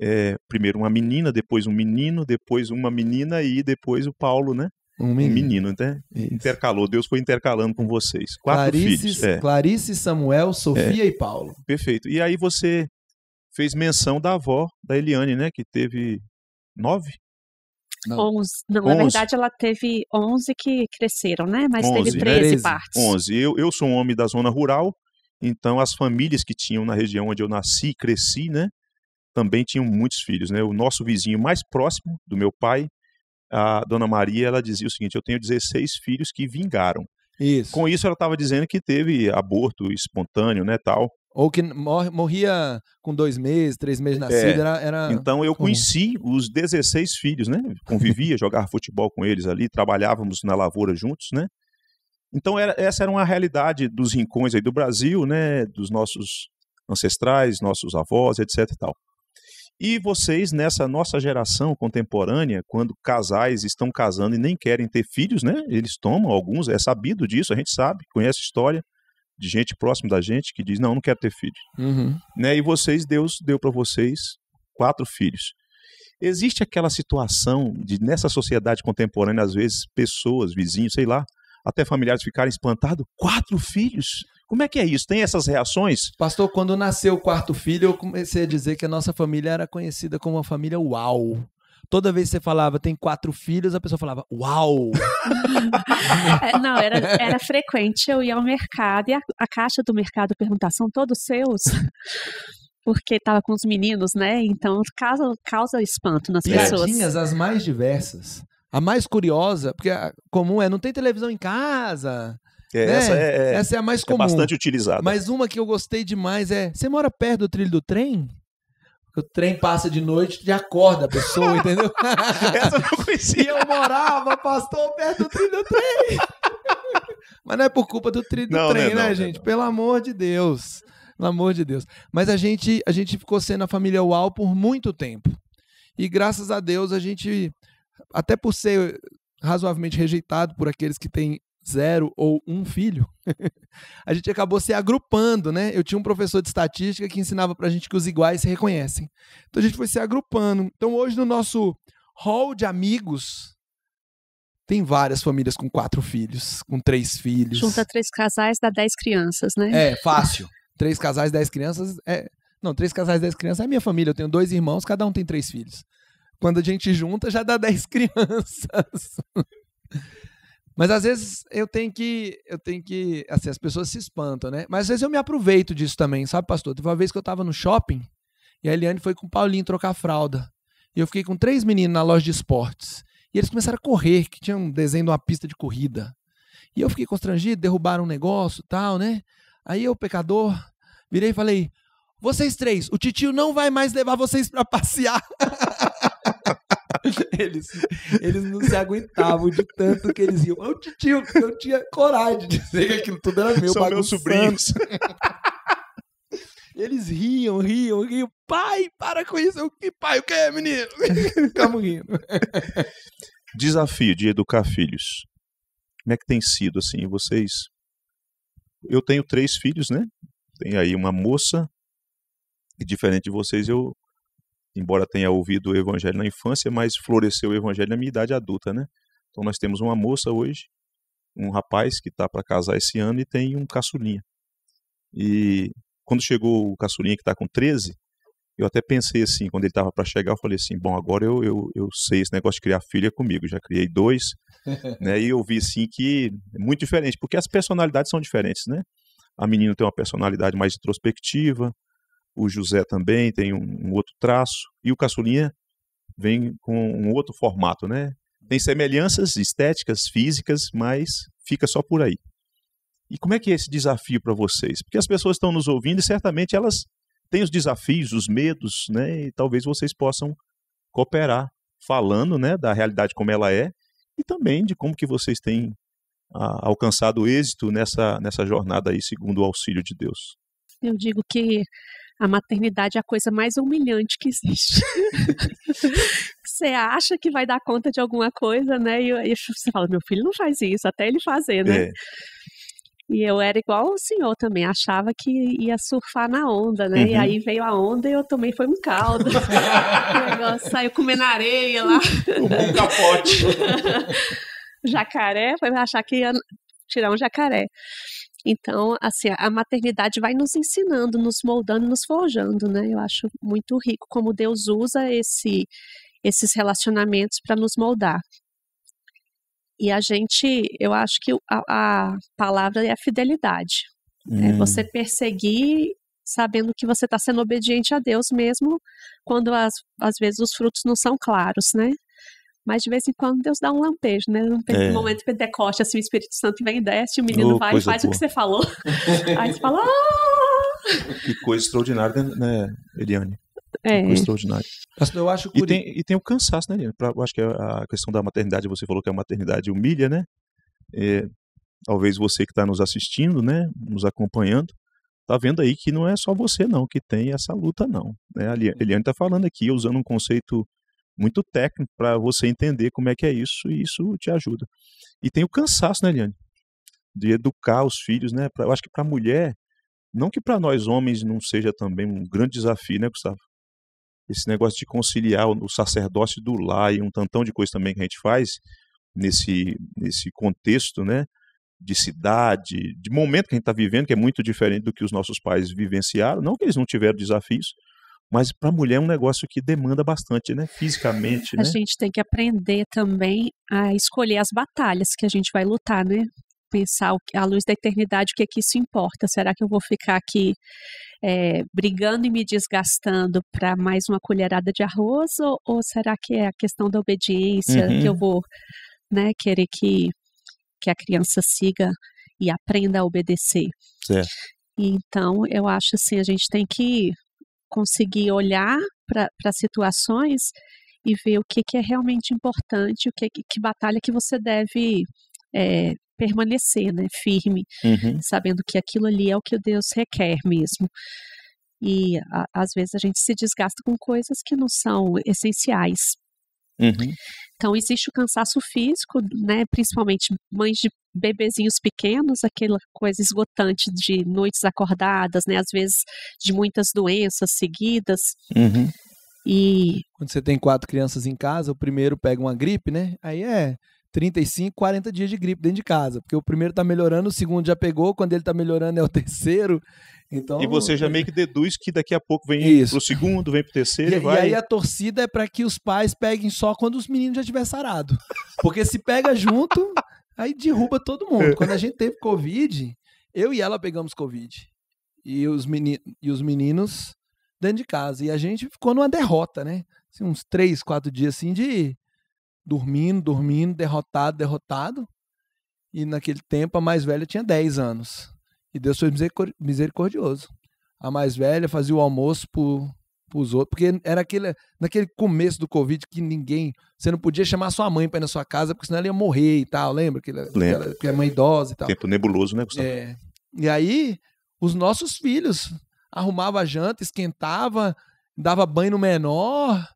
Speaker 1: É, primeiro uma menina, depois um menino, depois uma menina e depois o Paulo, né? Um menino. Um menino né? Isso. Intercalou, Deus foi intercalando com vocês. Quatro Clarice, filhos. É.
Speaker 2: Clarice, Samuel, Sofia
Speaker 1: é. e Paulo. Perfeito. E aí você fez menção da avó da Eliane, né? Que teve nove? Não.
Speaker 3: Onze. Não, onze. na verdade ela teve onze que cresceram, né? Mas onze, teve 13 né? partes.
Speaker 1: Onze. Eu, eu sou um homem da zona rural, então, as famílias que tinham na região onde eu nasci e cresci, né, também tinham muitos filhos. Né? O nosso vizinho mais próximo do meu pai, a dona Maria, ela dizia o seguinte: eu tenho 16 filhos que vingaram. Isso. Com isso, ela estava dizendo que teve aborto espontâneo, né, tal. Ou que
Speaker 2: mor morria com dois meses, três meses é, nascido, é. era, era, Então eu
Speaker 1: conheci uhum. os 16 filhos, né? Convivia, jogava futebol com eles ali, trabalhávamos na lavoura juntos, né? Então era, essa era uma realidade dos rincões aí do Brasil, né, dos nossos ancestrais, nossos avós, etc. E, tal. e vocês nessa nossa geração contemporânea, quando casais estão casando e nem querem ter filhos, né, eles tomam alguns, é sabido disso, a gente sabe, conhece a história de gente próxima da gente que diz não, não quero ter filho, uhum. né? E vocês Deus deu para vocês quatro filhos. Existe aquela situação de nessa sociedade contemporânea às vezes pessoas, vizinhos, sei lá, até familiares ficarem espantados. Quatro filhos?
Speaker 2: Como é que é isso? Tem essas reações? Pastor, quando nasceu o quarto filho, eu comecei a dizer que a nossa família era conhecida como a família Uau. Toda vez que você falava, tem quatro filhos, a pessoa falava, uau!
Speaker 3: É, não, era, era frequente eu ir ao mercado e a, a caixa do mercado perguntar, são todos seus? porque estava com os meninos, né? Então causa, causa espanto nas Piadinhas pessoas. Piadinhas
Speaker 2: as mais diversas. A mais curiosa, porque a comum é não tem televisão em casa. É, né? essa, é, é essa é a mais é comum. É bastante utilizada. Mas uma que eu gostei demais é: você mora perto do trilho do trem? o trem passa de noite e acorda a pessoa, entendeu? Essa eu não conhecia. E eu morava, pastor, perto do trilho do trem. Mas não é por culpa do trilho do trem, não, é né, não, gente? Pelo amor de Deus. Pelo amor de Deus. Mas a gente, a gente ficou sendo a família UAU por muito tempo. E graças a Deus a gente até por ser razoavelmente rejeitado por aqueles que têm zero ou um filho, a gente acabou se agrupando, né? Eu tinha um professor de estatística que ensinava pra gente que os iguais se reconhecem. Então a gente foi se agrupando. Então hoje no nosso hall de amigos tem várias famílias com quatro filhos, com três filhos. Junta
Speaker 3: três casais, dá dez crianças, né? É,
Speaker 2: fácil. três casais, dez crianças é... Não, três casais, dez crianças é minha família. Eu tenho dois irmãos, cada um tem três filhos. Quando a gente junta, já dá 10 crianças. Mas às vezes eu tenho que. Eu tenho que. Assim, as pessoas se espantam, né? Mas às vezes eu me aproveito disso também, sabe, pastor? Teve uma vez que eu tava no shopping e a Eliane foi com o Paulinho trocar fralda. E eu fiquei com três meninos na loja de esportes. E eles começaram a correr, que tinha um desenho de uma pista de corrida. E eu fiquei constrangido, derrubaram um negócio tal, né? Aí eu, pecador, virei e falei: vocês três, o titio não vai mais levar vocês para passear. eles, eles não se aguentavam de tanto que eles iam. Eu tinha, eu tinha coragem de dizer que aquilo tudo era meu. São bagunçando. meus sobrinhos. Eles riam, riam, riam. Pai, para com isso. Eu, que pai, o que é, menino? Ficamos rindo.
Speaker 1: Desafio de educar filhos. Como é que tem sido assim, vocês? Eu tenho três filhos, né? Tem aí uma moça, e diferente de vocês, eu embora tenha ouvido o evangelho na infância, mas floresceu o evangelho na minha idade adulta, né? Então nós temos uma moça hoje, um rapaz que está para casar esse ano e tem um caçulinha. E quando chegou o caçulinha que está com 13, eu até pensei assim, quando ele estava para chegar, eu falei assim, bom, agora eu, eu, eu sei esse negócio de criar filha comigo, já criei dois, né? E eu vi assim que é muito diferente, porque as personalidades são diferentes, né? A menina tem uma personalidade mais introspectiva, o José também tem um, um outro traço, e o Caçulinha vem com um outro formato, né? Tem semelhanças estéticas, físicas, mas fica só por aí. E como é que é esse desafio para vocês? Porque as pessoas estão nos ouvindo e certamente elas têm os desafios, os medos, né? E talvez vocês possam cooperar falando, né, da realidade como ela é e também de como que vocês têm a, alcançado êxito nessa nessa jornada aí segundo o auxílio de Deus.
Speaker 3: Eu digo que a maternidade é a coisa mais humilhante que existe. você acha que vai dar conta de alguma coisa, né? E, e você fala, meu filho não faz isso, até ele fazer, né? É. E eu era igual o senhor também, achava que ia surfar na onda, né? Uhum. E aí veio a onda e eu também foi um caldo. o negócio saiu comendo areia lá. Um
Speaker 1: capote.
Speaker 3: jacaré, foi achar que ia tirar um jacaré. Então, assim, a maternidade vai nos ensinando, nos moldando, nos forjando, né? Eu acho muito rico como Deus usa esse, esses relacionamentos para nos moldar. E a gente, eu acho que a, a palavra é a fidelidade. Hum. É você perseguir sabendo que você está sendo obediente a Deus mesmo quando às vezes os frutos não são claros, né? Mas de vez em quando Deus dá um lampejo, né? Um é. momento Pentecoste, assim, o Espírito Santo vem e desce, o menino oh, vai e faz boa. o que você falou. Aí você fala. Ah!
Speaker 1: Que coisa extraordinária, né, Eliane?
Speaker 3: É. Coisa extraordinária.
Speaker 1: Eu acho que... e, tem, e tem o cansaço, né, Eliane? Pra, eu acho que é a questão da maternidade, você falou que a maternidade humilha, né? É, talvez você que está nos assistindo, né? Nos acompanhando tá vendo aí que não é só você não que tem essa luta não. Né? A Eliane está falando aqui usando um conceito muito técnico para você entender como é que é isso e isso te ajuda. E tem o cansaço, né, Eliane? De educar os filhos, né? Pra, eu acho que para a mulher, não que para nós homens não seja também um grande desafio, né, Gustavo? Esse negócio de conciliar o sacerdócio do lar e um tantão de coisa também que a gente faz nesse, nesse contexto, né? De cidade, de momento que a gente está vivendo, que é muito diferente do que os nossos pais vivenciaram. Não que eles não tiveram desafios, mas para a mulher é um negócio que demanda bastante, né? Fisicamente. A né? gente
Speaker 3: tem que aprender também a escolher as batalhas que a gente vai lutar, né? Pensar à luz da eternidade o que é que isso importa. Será que eu vou ficar aqui é, brigando e me desgastando para mais uma colherada de arroz? Ou, ou, será que é a questão da obediência uhum. que eu uhum. vou né, querer que, que a criança siga e aprenda a obedecer? Certo. Então, eu acho assim, a gente tem que conseguir olhar para situações e ver o que, que é realmente importante, o que, que batalha que você deve é, permanecer, né, firme, uhum. sabendo que aquilo ali é o que Deus requer mesmo. E a, às vezes a gente se desgasta com coisas que não são essenciais. Uhum. Então, existe o cansaço físico, né? Principalmente mães de bebezinhos pequenos, aquela coisa esgotante de noites acordadas, né? Às vezes de muitas doenças seguidas. Uhum. E.
Speaker 2: Quando você tem quatro crianças em casa, o primeiro pega uma gripe, né? Aí é 35, 40 dias de gripe dentro de casa. Porque o primeiro tá melhorando, o segundo já pegou, quando ele tá melhorando é o terceiro. Então, e você já é. meio
Speaker 1: que deduz que daqui a pouco vem Isso. pro segundo, vem pro terceiro. E, vai... e aí a
Speaker 2: torcida é para que os pais peguem só quando os meninos já tiver sarado. Porque se pega junto, aí derruba todo mundo. Quando a gente teve Covid, eu e ela pegamos Covid. E os, meni e os meninos dentro de casa. E a gente ficou numa derrota, né? Assim, uns três, quatro dias assim de dormindo, dormindo, derrotado, derrotado. E naquele tempo a mais velha tinha 10 anos. E Deus foi misericordioso. A mais velha fazia o almoço para os outros, porque era aquele, naquele começo do Covid que ninguém, você não podia chamar sua mãe para ir na sua casa, porque senão ela ia morrer e tal, lembra? Que ela, lembra. Ela, porque é mãe idosa e tal.
Speaker 1: Tempo nebuloso, né, Gustavo?
Speaker 2: É. E aí, os nossos filhos arrumava a janta, esquentava, dava banho no menor,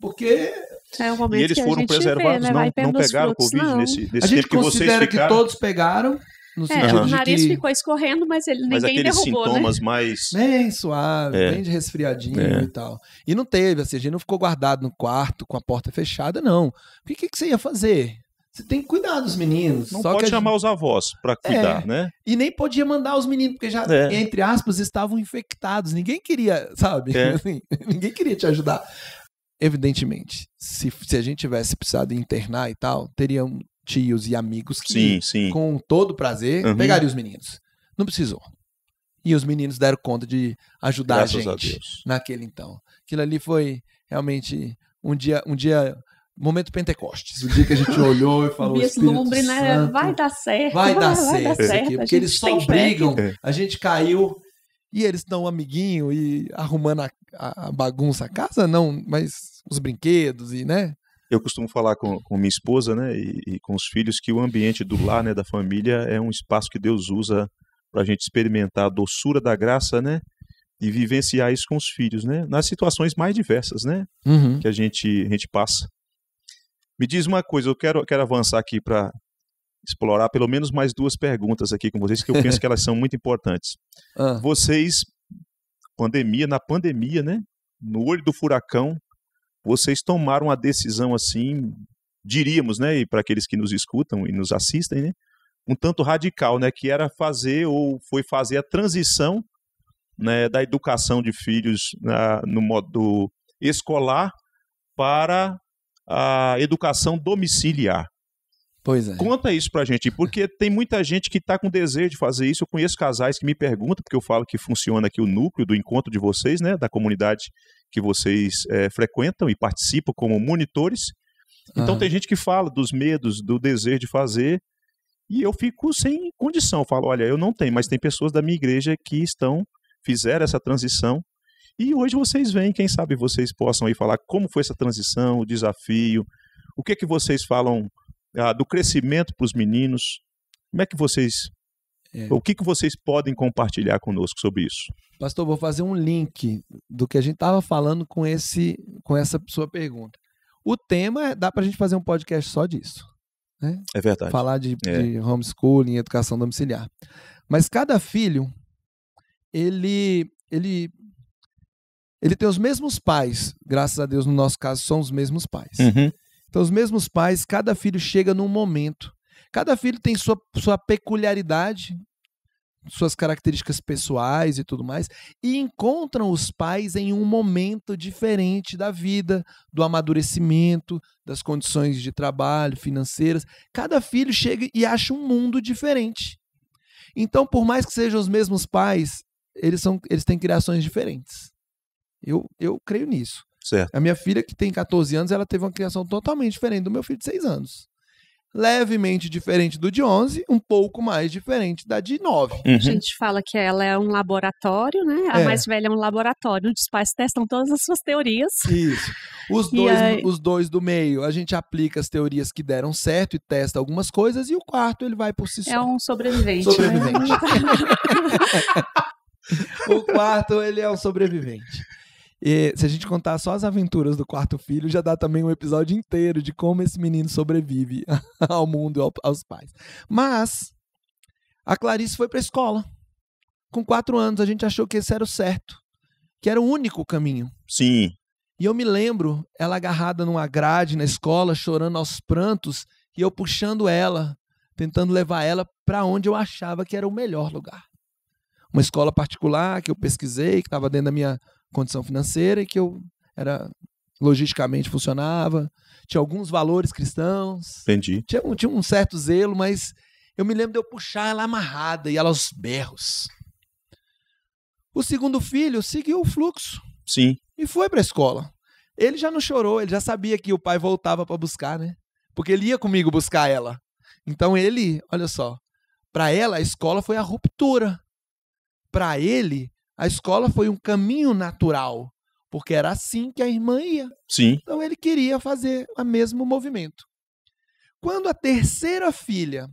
Speaker 3: porque é o momento e eles foram preservados, vê, né? não, não pegaram frutos, Covid não. nesse, nesse a gente tempo considera que vocês ficaram. que todos
Speaker 2: pegaram. No é, o nariz que...
Speaker 3: ficou escorrendo, mas ele mas ninguém aqueles derrubou, né? sintomas né?
Speaker 2: mais... Bem suave, é. bem de resfriadinho é. e tal. E não teve, assim, a gente não ficou guardado no quarto com a porta fechada, não. O que, que, você ia fazer? Você tem que cuidar dos meninos. Não pode chamar gente... os avós para é, cuidar, é. né? E nem podia mandar os meninos, porque já, é. entre aspas, estavam infectados. Ninguém queria, sabe? É. Assim, ninguém queria te ajudar. Evidentemente, se, se a gente tivesse precisado internar e tal, teriam tios e amigos que, sim, sim. com todo prazer, uhum. pegariam os meninos. Não precisou. E os meninos deram conta de ajudar Graças a gente a naquele então. Aquilo ali foi realmente um dia, um dia momento Pentecostes, o dia que a gente olhou e falou, assim. né? vai dar certo, vai dar vai, certo, dar certo aqui, porque eles só brigam, é. a gente caiu e eles estão amiguinho e arrumando a a, a bagunça a casa, não, mas os brinquedos e, né?
Speaker 1: Eu costumo falar com, com minha esposa, né, e, e, com os filhos que o ambiente do lar, né, da família é um espaço que Deus usa para a gente experimentar a doçura da graça, né, e vivenciar isso com os filhos, né, nas situações mais diversas, né, uhum. que a gente a gente passa. Me diz uma coisa, eu quero quero avançar aqui para explorar pelo menos mais duas perguntas aqui com vocês que eu penso que elas são muito importantes. Ah. Vocês pandemia, na pandemia, né? No olho do furacão, vocês tomaram uma decisão assim, diríamos, né? E para aqueles que nos escutam e nos assistem, né? Um tanto radical, né? Que era fazer ou foi fazer a transição né, da educação de filhos na, no modo escolar para a educação domiciliar. Pois é. Conta isso pra gente, porque tem muita gente que tá com desejo de fazer isso. Eu conheço casais que me perguntam, porque eu falo que funciona aqui o núcleo do encontro de vocês, né? Da comunidade que vocês é, frequentam e participam como monitores. Então uhum. tem gente que fala dos medos, do desejo de fazer, e eu fico sem condição. Eu falo, olha, eu não tenho, mas tem pessoas da minha igreja que estão, fizeram essa transição. E hoje vocês vêm, quem sabe vocês possam aí falar como foi essa transição, o desafio, o que é que vocês falam ah, do crescimento para os meninos. Como é que vocês. É. O que, que vocês podem compartilhar conosco sobre isso?
Speaker 2: Pastor, vou fazer um link do que a gente estava falando com, esse, com essa sua pergunta. O tema, é, dá para a gente fazer um podcast só disso. Né? É verdade. Falar de, é. de homeschooling, educação domiciliar. Mas cada filho, ele, ele ele tem os mesmos pais, graças a Deus, no nosso caso, são os mesmos pais. Uhum. Então, os mesmos pais, cada filho chega num momento. Cada filho tem sua, sua peculiaridade, suas características pessoais e tudo mais, e encontram os pais em um momento diferente da vida, do amadurecimento, das condições de trabalho, financeiras. Cada filho chega e acha um mundo diferente. Então, por mais que sejam os mesmos pais, eles, são, eles têm criações diferentes. Eu, eu creio nisso. Certo. A minha filha, que tem 14 anos, ela teve uma criação totalmente diferente do meu filho de 6 anos. Levemente diferente do de 11, um pouco mais diferente da de 9. Uhum. A gente
Speaker 3: fala que ela é um laboratório, né? A é. mais velha é um laboratório, onde os pais testam todas as suas teorias.
Speaker 2: Isso. Os dois, aí... os dois do meio, a gente aplica as teorias que deram certo e testa algumas coisas, e o
Speaker 3: quarto ele vai por si é só. É um sobrevivente. Né? Sobrevivente. Né?
Speaker 2: o quarto, ele é um sobrevivente. E se a gente contar só as aventuras do quarto filho, já dá também um episódio inteiro de como esse menino sobrevive ao mundo, aos pais. Mas a Clarice foi para a escola. Com quatro anos, a gente achou que esse era o certo, que era o único caminho. Sim. E eu me lembro ela agarrada numa grade na escola, chorando aos prantos, e eu puxando ela, tentando levar ela para onde eu achava que era o melhor lugar. Uma escola particular que eu pesquisei, que estava dentro da minha condição financeira e que eu era logisticamente funcionava, tinha alguns valores cristãos. Entendi. Tinha, tinha um certo zelo, mas eu me lembro de eu puxar ela amarrada e ela aos berros. O segundo filho seguiu o fluxo. Sim. E foi para a escola. Ele já não chorou, ele já sabia que o pai voltava para buscar, né? Porque ele ia comigo buscar ela. Então ele, olha só, para ela a escola foi a ruptura. Para ele a escola foi um caminho natural, porque era assim que a irmã ia. Sim. Então ele queria fazer o mesmo movimento. Quando a terceira filha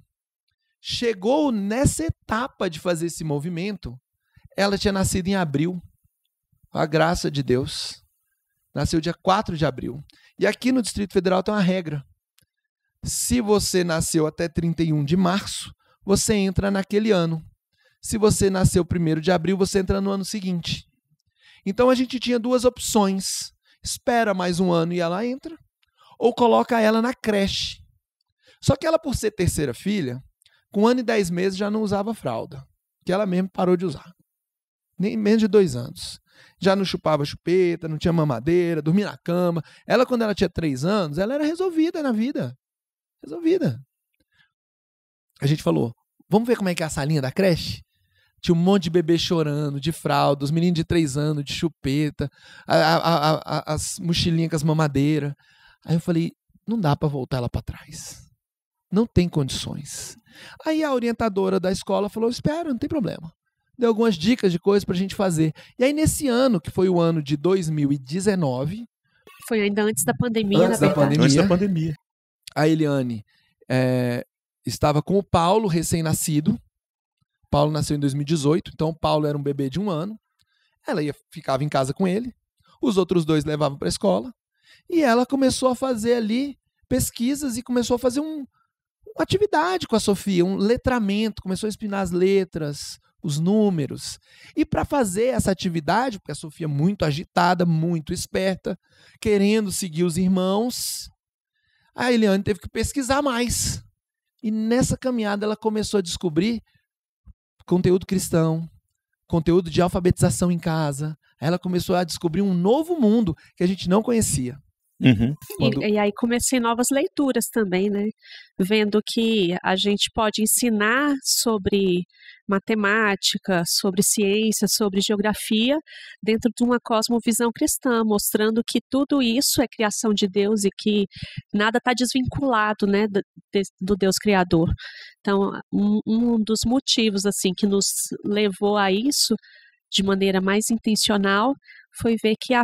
Speaker 2: chegou nessa etapa de fazer esse movimento, ela tinha nascido em abril. A graça de Deus. Nasceu dia 4 de abril. E aqui no Distrito Federal tem uma regra. Se você nasceu até 31 de março, você entra naquele ano. Se você nasceu primeiro de abril, você entra no ano seguinte. Então a gente tinha duas opções: espera mais um ano e ela entra, ou coloca ela na creche. Só que ela, por ser terceira filha, com um ano e dez meses já não usava fralda, que ela mesmo parou de usar. Nem menos de dois anos. Já não chupava chupeta, não tinha mamadeira, dormia na cama. Ela, quando ela tinha três anos, ela era resolvida na vida. Resolvida. A gente falou, vamos ver como é que é a salinha da creche? Tinha um monte de bebê chorando, de fralda, os meninos de três anos, de chupeta, a, a, a, as mochilinhas com as mamadeiras. Aí eu falei, não dá para voltar lá para trás. Não tem condições. Aí a orientadora da escola falou, espera, não tem problema. Deu algumas dicas de coisas para a gente fazer. E aí nesse ano, que foi o ano de 2019...
Speaker 3: Foi ainda antes da pandemia, antes na verdade. Da pandemia, antes da
Speaker 2: pandemia. A Eliane é, estava com o Paulo, recém-nascido, Paulo nasceu em 2018, então Paulo era um bebê de um ano. Ela ia, ficava em casa com ele, os outros dois levavam para a escola. E ela começou a fazer ali pesquisas e começou a fazer um, uma atividade com a Sofia, um letramento, começou a espinar as letras, os números. E para fazer essa atividade, porque a Sofia é muito agitada, muito esperta, querendo seguir os irmãos, a Eliane teve que pesquisar mais. E nessa caminhada ela começou a descobrir conteúdo cristão, conteúdo de alfabetização em casa. ela começou a descobrir um novo mundo que a gente não conhecia.
Speaker 3: Uhum. Quando... E, e, aí comecei novas leituras também, né? Vendo que a gente pode ensinar sobre matemática, sobre ciência, sobre geografia, dentro de uma cosmovisão cristã, mostrando que tudo isso é criação de Deus e que nada está desvinculado, né, do, do Deus Criador. Então, um, um dos motivos assim que nos levou a isso de maneira mais intencional foi ver que a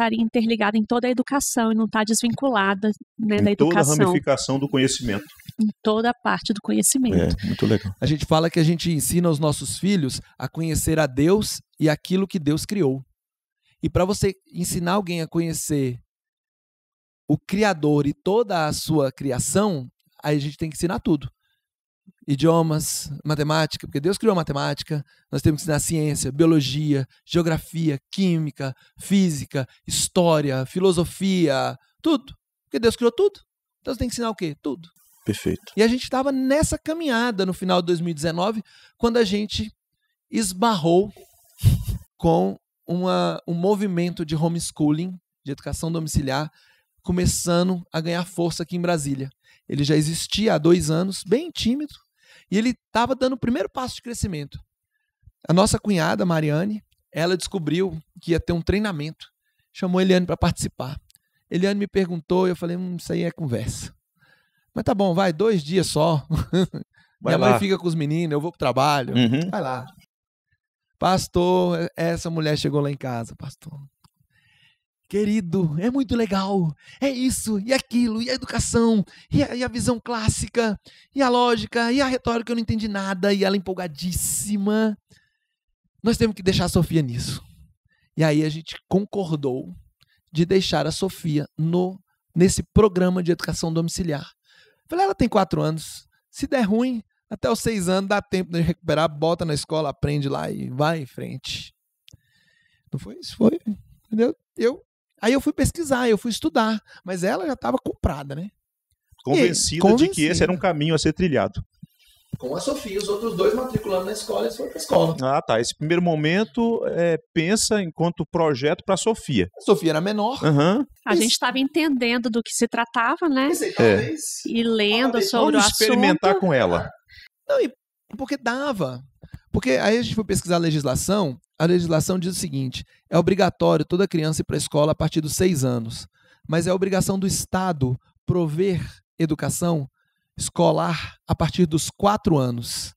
Speaker 3: estaria interligada em toda a educação e não está desvinculada né, em da educação. Toda a
Speaker 2: ramificação do conhecimento.
Speaker 3: Em toda a parte do conhecimento.
Speaker 2: É, muito legal. A gente fala que a gente ensina os nossos filhos a conhecer a Deus e aquilo que Deus criou. E para você ensinar alguém a conhecer o Criador e toda a sua criação, aí a gente tem que ensinar tudo idiomas, matemática, porque Deus criou a matemática, nós temos que ensinar ciência, biologia, geografia, química, física, história, filosofia, tudo. Porque Deus criou tudo. Então você tem que ensinar o quê? Tudo. Perfeito. E a gente estava nessa caminhada no final de 2019, quando a gente esbarrou com uma, um movimento de homeschooling, de educação domiciliar, começando a ganhar força aqui em Brasília. Ele já existia há dois anos, bem tímido, e ele estava dando o primeiro passo de crescimento. A nossa cunhada, Mariane, ela descobriu que ia ter um treinamento. Chamou Eliane para participar. Eliane me perguntou, e eu falei, hum, isso aí é conversa. Mas tá bom, vai, dois dias só. Vai Minha lá. mãe fica com os meninos, eu vou pro trabalho. Uhum. Vai lá. Pastor, é, essa mulher chegou lá em casa, pastor. Querido, é muito legal. É isso, e aquilo, e a educação, e a, e a visão clássica, e a lógica, e a retórica, eu não entendi nada, e ela é empolgadíssima. Nós temos que deixar a Sofia nisso. E aí a gente concordou de deixar a Sofia no nesse programa de educação domiciliar. Falei, ela tem quatro anos. Se der ruim, até os seis anos dá tempo de recuperar, bota na escola, aprende lá e vai em frente. Não foi isso? Foi. Entendeu? Eu Aí eu fui pesquisar, eu fui estudar, mas ela já estava comprada, né? Convencida, convencida, de que esse era um
Speaker 1: caminho a ser trilhado.
Speaker 2: Com a Sofia, os outros dois matriculando na escola, eles foram para escola.
Speaker 1: Ah, tá. Esse primeiro momento é, pensa enquanto projeto para a Sofia. A
Speaker 2: Sofia era menor.
Speaker 1: Uhum.
Speaker 3: A gente estava entendendo do que se tratava, né? é. E lendo talvez. sobre Vamos o assunto. experimentar com ela. Não, e porque dava. Porque aí a gente foi
Speaker 2: pesquisar a legislação a legislação diz o seguinte: é obrigatório toda criança ir para a escola a partir dos seis anos, mas é obrigação do Estado prover educação escolar a partir dos quatro anos.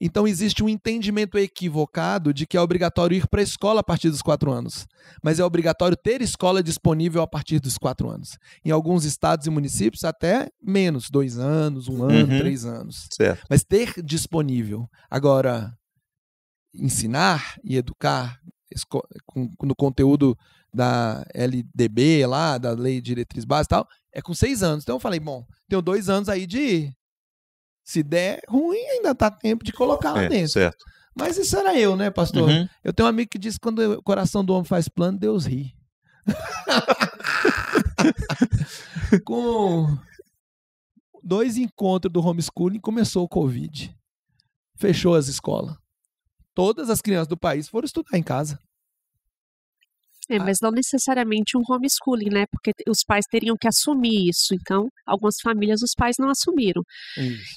Speaker 2: Então existe um entendimento equivocado de que é obrigatório ir para a escola a partir dos quatro anos, mas é obrigatório ter escola disponível a partir dos quatro anos. Em alguns estados e municípios até menos, dois anos, um ano, uhum. três anos. Certo. Mas ter disponível. Agora ensinar e educar no conteúdo da LDB lá, da Lei de Diretriz Base e tal, é com seis anos. Então eu falei, bom, tenho dois anos aí de se der ruim, ainda tá tempo de colocar lá é, dentro. Certo. Mas isso era eu, né, pastor? Uhum. Eu tenho um amigo que diz que quando o coração do homem faz plano, Deus ri. com dois encontros do homeschooling, começou o Covid. Fechou as escolas todas as crianças do país foram estudar em casa.
Speaker 3: É, mas não necessariamente um homeschooling, né? Porque os pais teriam que assumir isso. Então, algumas famílias os pais não assumiram.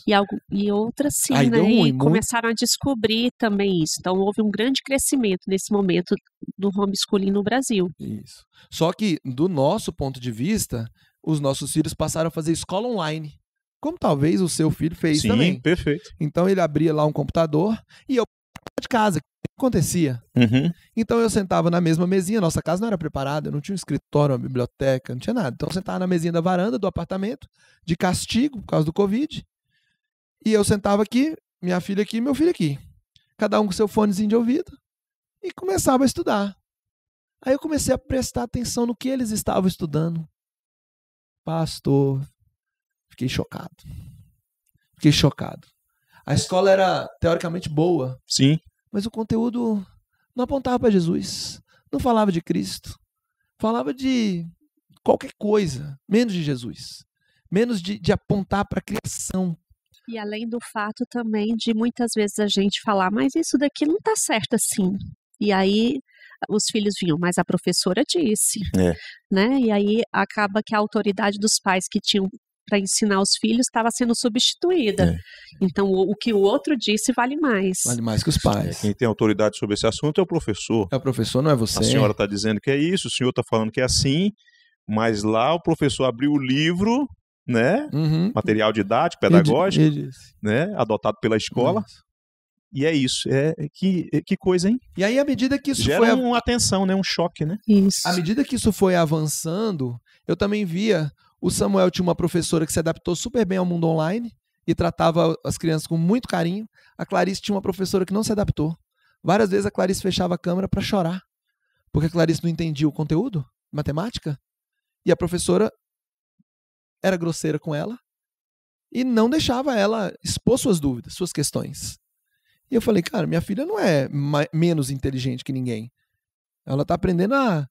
Speaker 3: E, algo, e outras sim, Aí né? Ruim, e muito... começaram a descobrir também isso. Então, houve um grande crescimento nesse momento do homeschooling no Brasil.
Speaker 2: Isso. Só que, do nosso ponto de vista, os nossos filhos passaram a fazer escola online. Como talvez o seu filho fez Sim, também. Sim, perfeito. Então ele abria lá um computador e eu de casa, que acontecia. Uhum. Então eu sentava na mesma mesinha, nossa casa não era preparada, não tinha um escritório, uma biblioteca, não tinha nada. Então eu sentava na mesinha da varanda do apartamento, de castigo por causa do Covid. E eu sentava aqui, minha filha aqui, meu filho aqui. Cada um com seu fonezinho de ouvido. E começava a estudar. Aí eu comecei a prestar atenção no que eles estavam estudando. Pastor, fiquei chocado. Fiquei chocado. A escola era teoricamente boa. Sim. Mas o conteúdo não apontava para Jesus. Não falava de Cristo. Falava de qualquer coisa, menos de Jesus. Menos de, de apontar para a criação.
Speaker 3: E além do fato também de muitas vezes a gente falar, mas isso daqui não está certo assim. E aí os filhos vinham, mas a professora disse, é. né? E aí acaba que a autoridade dos pais que tinham para ensinar os filhos estava sendo substituída. É. Então, o, o, que o outro disse vale mais. Vale
Speaker 2: mais que os pais. É, quem tem
Speaker 1: autoridade sobre esse assunto é o professor. É o professor, não é você. A senhora está dizendo que é isso, o senhor está falando que é assim, mas lá o professor abriu o livro, né? Uhum. Material didático, pedagógico, né? Adotado pela escola. Isso. E é isso. É, é que, é que
Speaker 2: coisa, hein? E aí, à medida que isso Gera foi. uma atenção, né? Um choque, né? Isso. À medida que isso foi avançando, eu também via o Samuel tinha uma professora que se adaptou super bem ao mundo online e tratava as crianças com muito carinho. A Clarice tinha uma professora que não se adaptou. Várias vezes a Clarice fechava a câmera para chorar, porque a Clarice não entendia o conteúdo, matemática, e a professora era grosseira com ela e não deixava ela expor suas dúvidas, suas questões. E eu falei, cara, minha filha não é menos inteligente que ninguém. Ela está aprendendo a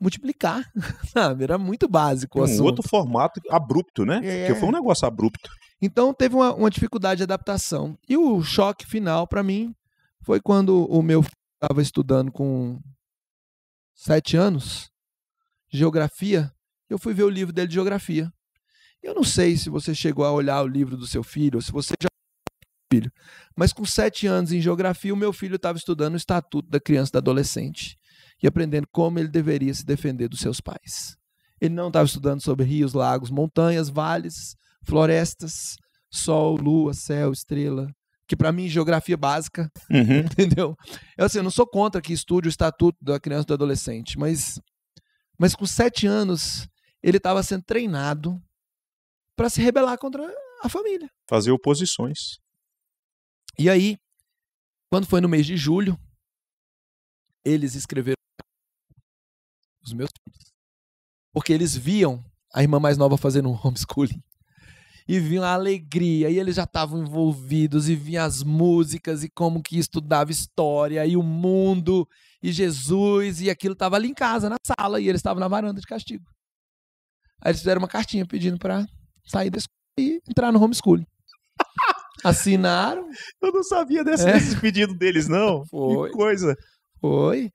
Speaker 2: multiplicar, sabe? Era muito básico. um assunto. outro formato abrupto, né? É. Porque foi um negócio abrupto. Então teve uma, uma dificuldade de adaptação. E o choque final para mim foi quando o meu estava estudando com sete anos geografia. Eu fui ver o livro dele de geografia. Eu não sei se você chegou a olhar o livro do seu filho, ou se você já filho. Mas com sete anos em geografia, o meu filho estava estudando o Estatuto da Criança e da Adolescente e aprendendo como ele deveria se defender dos seus pais. Ele não estava estudando sobre rios, lagos, montanhas, vales, florestas, sol, lua, céu, estrela, que para mim geografia básica, uhum. entendeu? Eu assim, eu não sou contra que estude o estatuto da criança e do adolescente, mas, mas com sete anos ele estava sendo treinado para se rebelar contra a família.
Speaker 1: Fazer oposições. E aí, quando foi no mês de julho,
Speaker 2: eles escreveram os meus filhos. Porque eles viam a irmã mais nova fazendo um homeschooling. E viam a alegria, e eles já estavam envolvidos, e vinham as músicas, e como que estudava história, e o mundo, e Jesus, e aquilo estava ali em casa, na sala, e eles estavam na varanda de castigo. Aí eles fizeram uma cartinha pedindo para sair da escola e entrar no homeschooling. Assinaram. Eu não sabia desse, é. desse pedido deles, não. Foi. Que coisa. Foi.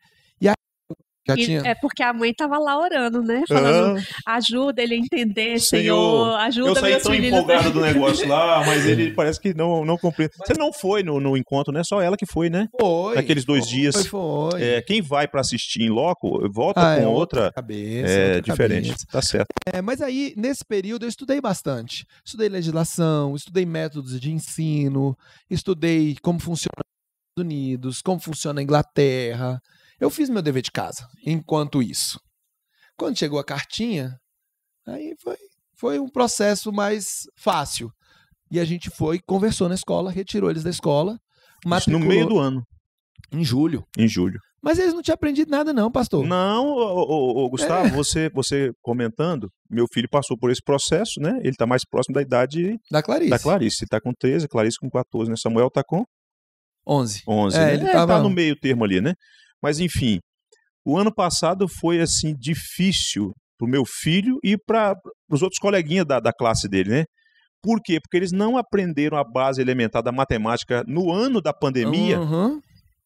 Speaker 2: Já tinha. É
Speaker 3: porque a mãe tava lá orando, né? Falando, ah. ajuda ele a entender, Senhor, senhor ajuda Eu saí tão empolgado
Speaker 1: do negócio lá, mas ele parece que não, não cumpriu. Você não foi no, no encontro, né? Só ela que foi, né? Foi. Naqueles dois foi, dias. Foi. É, quem vai para assistir em loco, volta ah, com é, outra, outra cabeça. É, outra diferente. Cabeça. Tá
Speaker 2: certo. É, mas aí, nesse período, eu estudei bastante. Estudei legislação, estudei métodos de ensino, estudei como funciona os Estados Unidos, como funciona a Inglaterra. Eu fiz meu dever de casa enquanto isso. Quando chegou a cartinha, aí foi, foi um processo mais fácil. E a gente foi, conversou na escola, retirou eles da escola. No meio do ano. Em
Speaker 1: julho. Em julho.
Speaker 2: Mas eles não tinham aprendido nada, não, pastor. Não, ô, ô, ô Gustavo, é. você,
Speaker 1: você comentando, meu filho passou por esse processo, né? Ele está mais próximo da idade da Clarice. Da Clarice. Está com 13, Clarice com 14, né? Samuel está com 11. 11. É, né? ele, é, ele Tá no meio termo ali, né? Mas enfim, o ano passado foi assim difícil para o meu filho e para os outros coleguinhas da, da classe dele, né? Por quê? Porque eles não aprenderam a base elementar da matemática no ano da pandemia uhum.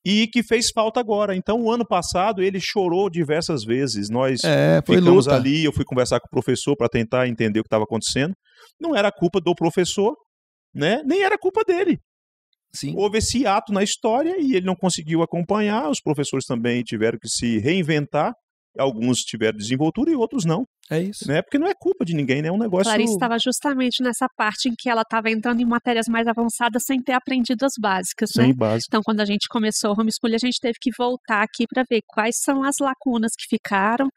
Speaker 1: e que fez falta agora. Então, o ano passado, ele chorou diversas vezes. Nós é, ficamos luta. ali, eu fui conversar com o professor para tentar entender o que estava acontecendo. Não era culpa do professor, né? nem era culpa dele. Sim. Houve esse ato na história e ele não conseguiu acompanhar, os professores também tiveram que se reinventar, alguns tiveram desenvoltura e outros não. É isso. Né? Porque não é culpa de ninguém, né? É um negócio. Clarice estava
Speaker 3: justamente nessa parte em que ela estava entrando em matérias mais avançadas sem ter aprendido as básicas, sem né? Base. Então, quando a gente começou o Homeschool a gente teve que voltar aqui para ver quais são as lacunas que ficaram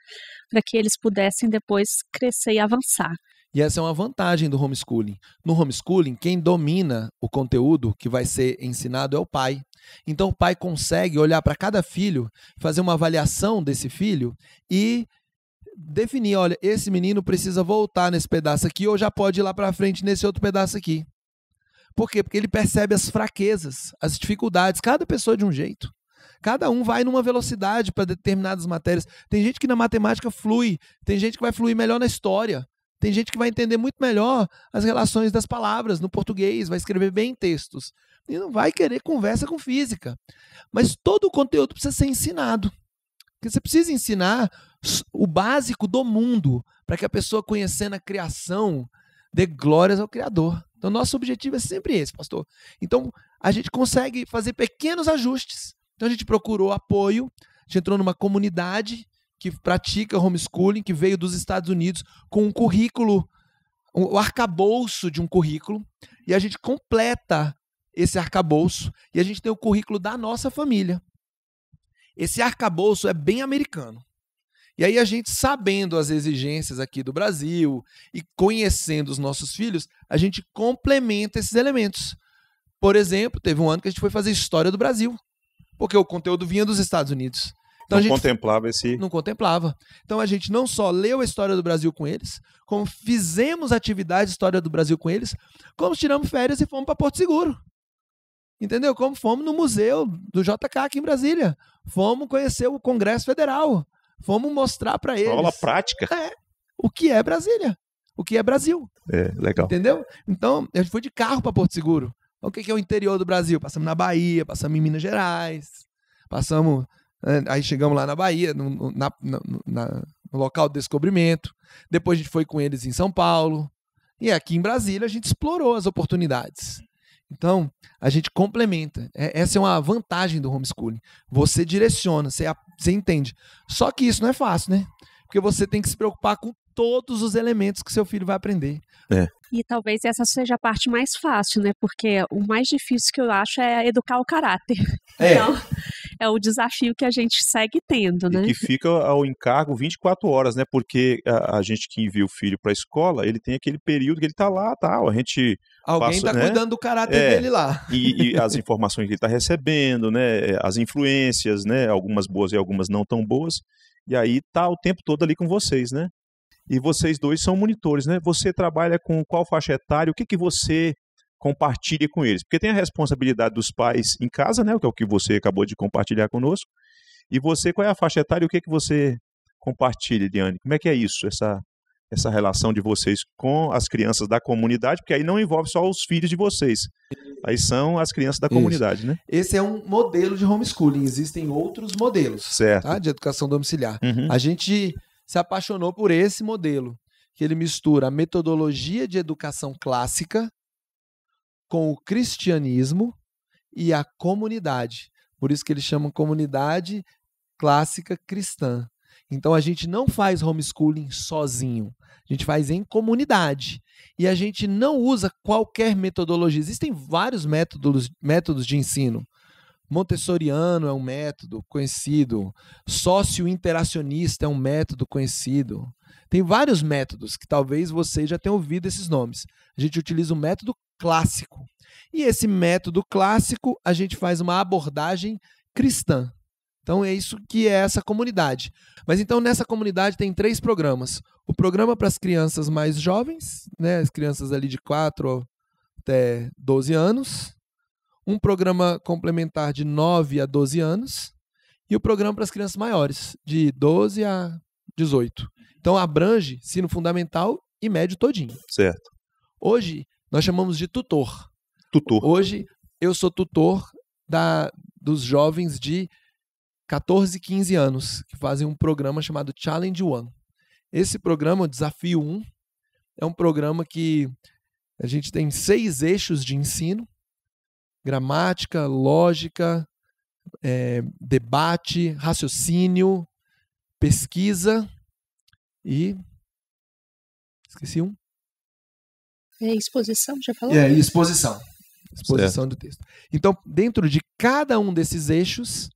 Speaker 3: para que eles pudessem depois crescer e avançar.
Speaker 2: E essa é uma vantagem do homeschooling. No homeschooling, quem domina o conteúdo que vai ser ensinado é o pai. Então o pai consegue olhar para cada filho, fazer uma avaliação desse filho e definir, olha, esse menino precisa voltar nesse pedaço aqui ou já pode ir lá para frente nesse outro pedaço aqui. Por quê? Porque ele percebe as fraquezas, as dificuldades, cada pessoa de um jeito. Cada um vai numa velocidade para determinadas matérias. Tem gente que na matemática flui, tem gente que vai fluir melhor na história, tem gente que vai entender muito melhor as relações das palavras no português, vai escrever bem textos. E não vai querer conversa com física. Mas todo o conteúdo precisa ser ensinado. Porque você precisa ensinar o básico do mundo, para que a pessoa, conhecendo a criação, dê glórias ao Criador. Então, nosso objetivo é sempre esse, pastor. Então, a gente consegue fazer pequenos ajustes. Então, a gente procurou apoio, a gente entrou numa comunidade que pratica homeschooling, que veio dos Estados Unidos com um currículo, um, o arcabouço de um currículo, e a gente completa esse arcabouço e a gente tem o currículo da nossa família. Esse arcabouço é bem americano. E aí a gente sabendo as exigências aqui do Brasil e conhecendo os nossos filhos, a gente complementa esses elementos. Por exemplo, teve um ano que a gente foi fazer história do Brasil, porque o conteúdo vinha dos Estados Unidos. Então, não gente, contemplava esse. Não contemplava. Então a gente não só leu a história do Brasil com eles, como fizemos atividades história do Brasil com eles, como tiramos férias e fomos para Porto Seguro. Entendeu? Como fomos no museu do JK aqui em Brasília. Fomos conhecer o Congresso Federal. Fomos mostrar para eles. Aula prática. É, o que é Brasília. O que é Brasil. É, legal. Entendeu? Então, a gente foi de carro para Porto Seguro. Então, o que é o interior do Brasil? Passamos na Bahia, passamos em Minas Gerais, passamos Aí chegamos lá na Bahia, no, na, na, no local do descobrimento. Depois a gente foi com eles em São Paulo. E aqui em Brasília a gente explorou as oportunidades. Então, a gente complementa. É, essa é uma vantagem do homeschooling. Você direciona, você, você entende. Só que isso não é fácil, né? Porque você tem que se preocupar
Speaker 3: com todos os elementos que seu
Speaker 2: filho vai aprender. É.
Speaker 3: E talvez essa seja a parte mais fácil, né? Porque o mais difícil que eu acho é educar o caráter. É. Então, é o desafio que a gente segue tendo, né? E que
Speaker 1: fica ao encargo 24 horas, né? Porque a, a gente que envia o filho para a escola, ele tem aquele período que ele está lá, tal. Tá? A gente alguém está né? cuidando do caráter é, dele lá. E, e as informações que ele está recebendo, né? As influências, né? Algumas boas e algumas não tão boas. E aí tá o tempo todo ali com vocês, né? E vocês dois são monitores, né? Você trabalha com qual faixa etária? O que que você compartilhe com eles. Porque tem a responsabilidade dos pais em casa, né? Que é o que você acabou de compartilhar conosco. E você, qual é a faixa etária e o que, é que você compartilha, Diane? Como é que é isso, essa, essa relação de vocês com as crianças da comunidade? Porque aí não envolve só os filhos
Speaker 2: de vocês. Aí são as crianças da isso. comunidade, né? Esse é um modelo de homeschooling. Existem outros modelos certo. Tá? de educação domiciliar. Uhum. A gente se apaixonou por esse modelo, que ele mistura a metodologia de educação clássica com o cristianismo e a comunidade. Por isso que eles chamam comunidade clássica cristã. Então a gente não faz homeschooling sozinho, a gente faz em comunidade. E a gente não usa qualquer metodologia. Existem vários métodos, métodos de ensino. Montessoriano é um método conhecido, sócio-interacionista é um método conhecido. Tem vários métodos que talvez você já tenha ouvido esses nomes. A gente utiliza o método clássico. E esse método clássico, a gente faz uma abordagem cristã. Então é isso que é essa comunidade. Mas então nessa comunidade tem três programas. O programa para as crianças mais jovens, né, as crianças ali de 4 até 12 anos, um programa complementar de 9 a 12 anos e o programa para as crianças maiores, de 12 a 18. Então abrange ensino fundamental e médio todinho. Certo. Hoje nós chamamos de tutor. Tutor. Hoje, eu sou tutor da, dos jovens de 14, 15 anos, que fazem um programa chamado Challenge One. Esse programa, Desafio 1, é um programa que a gente tem seis eixos de ensino: gramática, lógica, é, debate, raciocínio, pesquisa e. Esqueci um.
Speaker 3: É exposição, já falou? É, exposição.
Speaker 2: Exposição certo. do texto. Então, dentro de cada um desses eixos,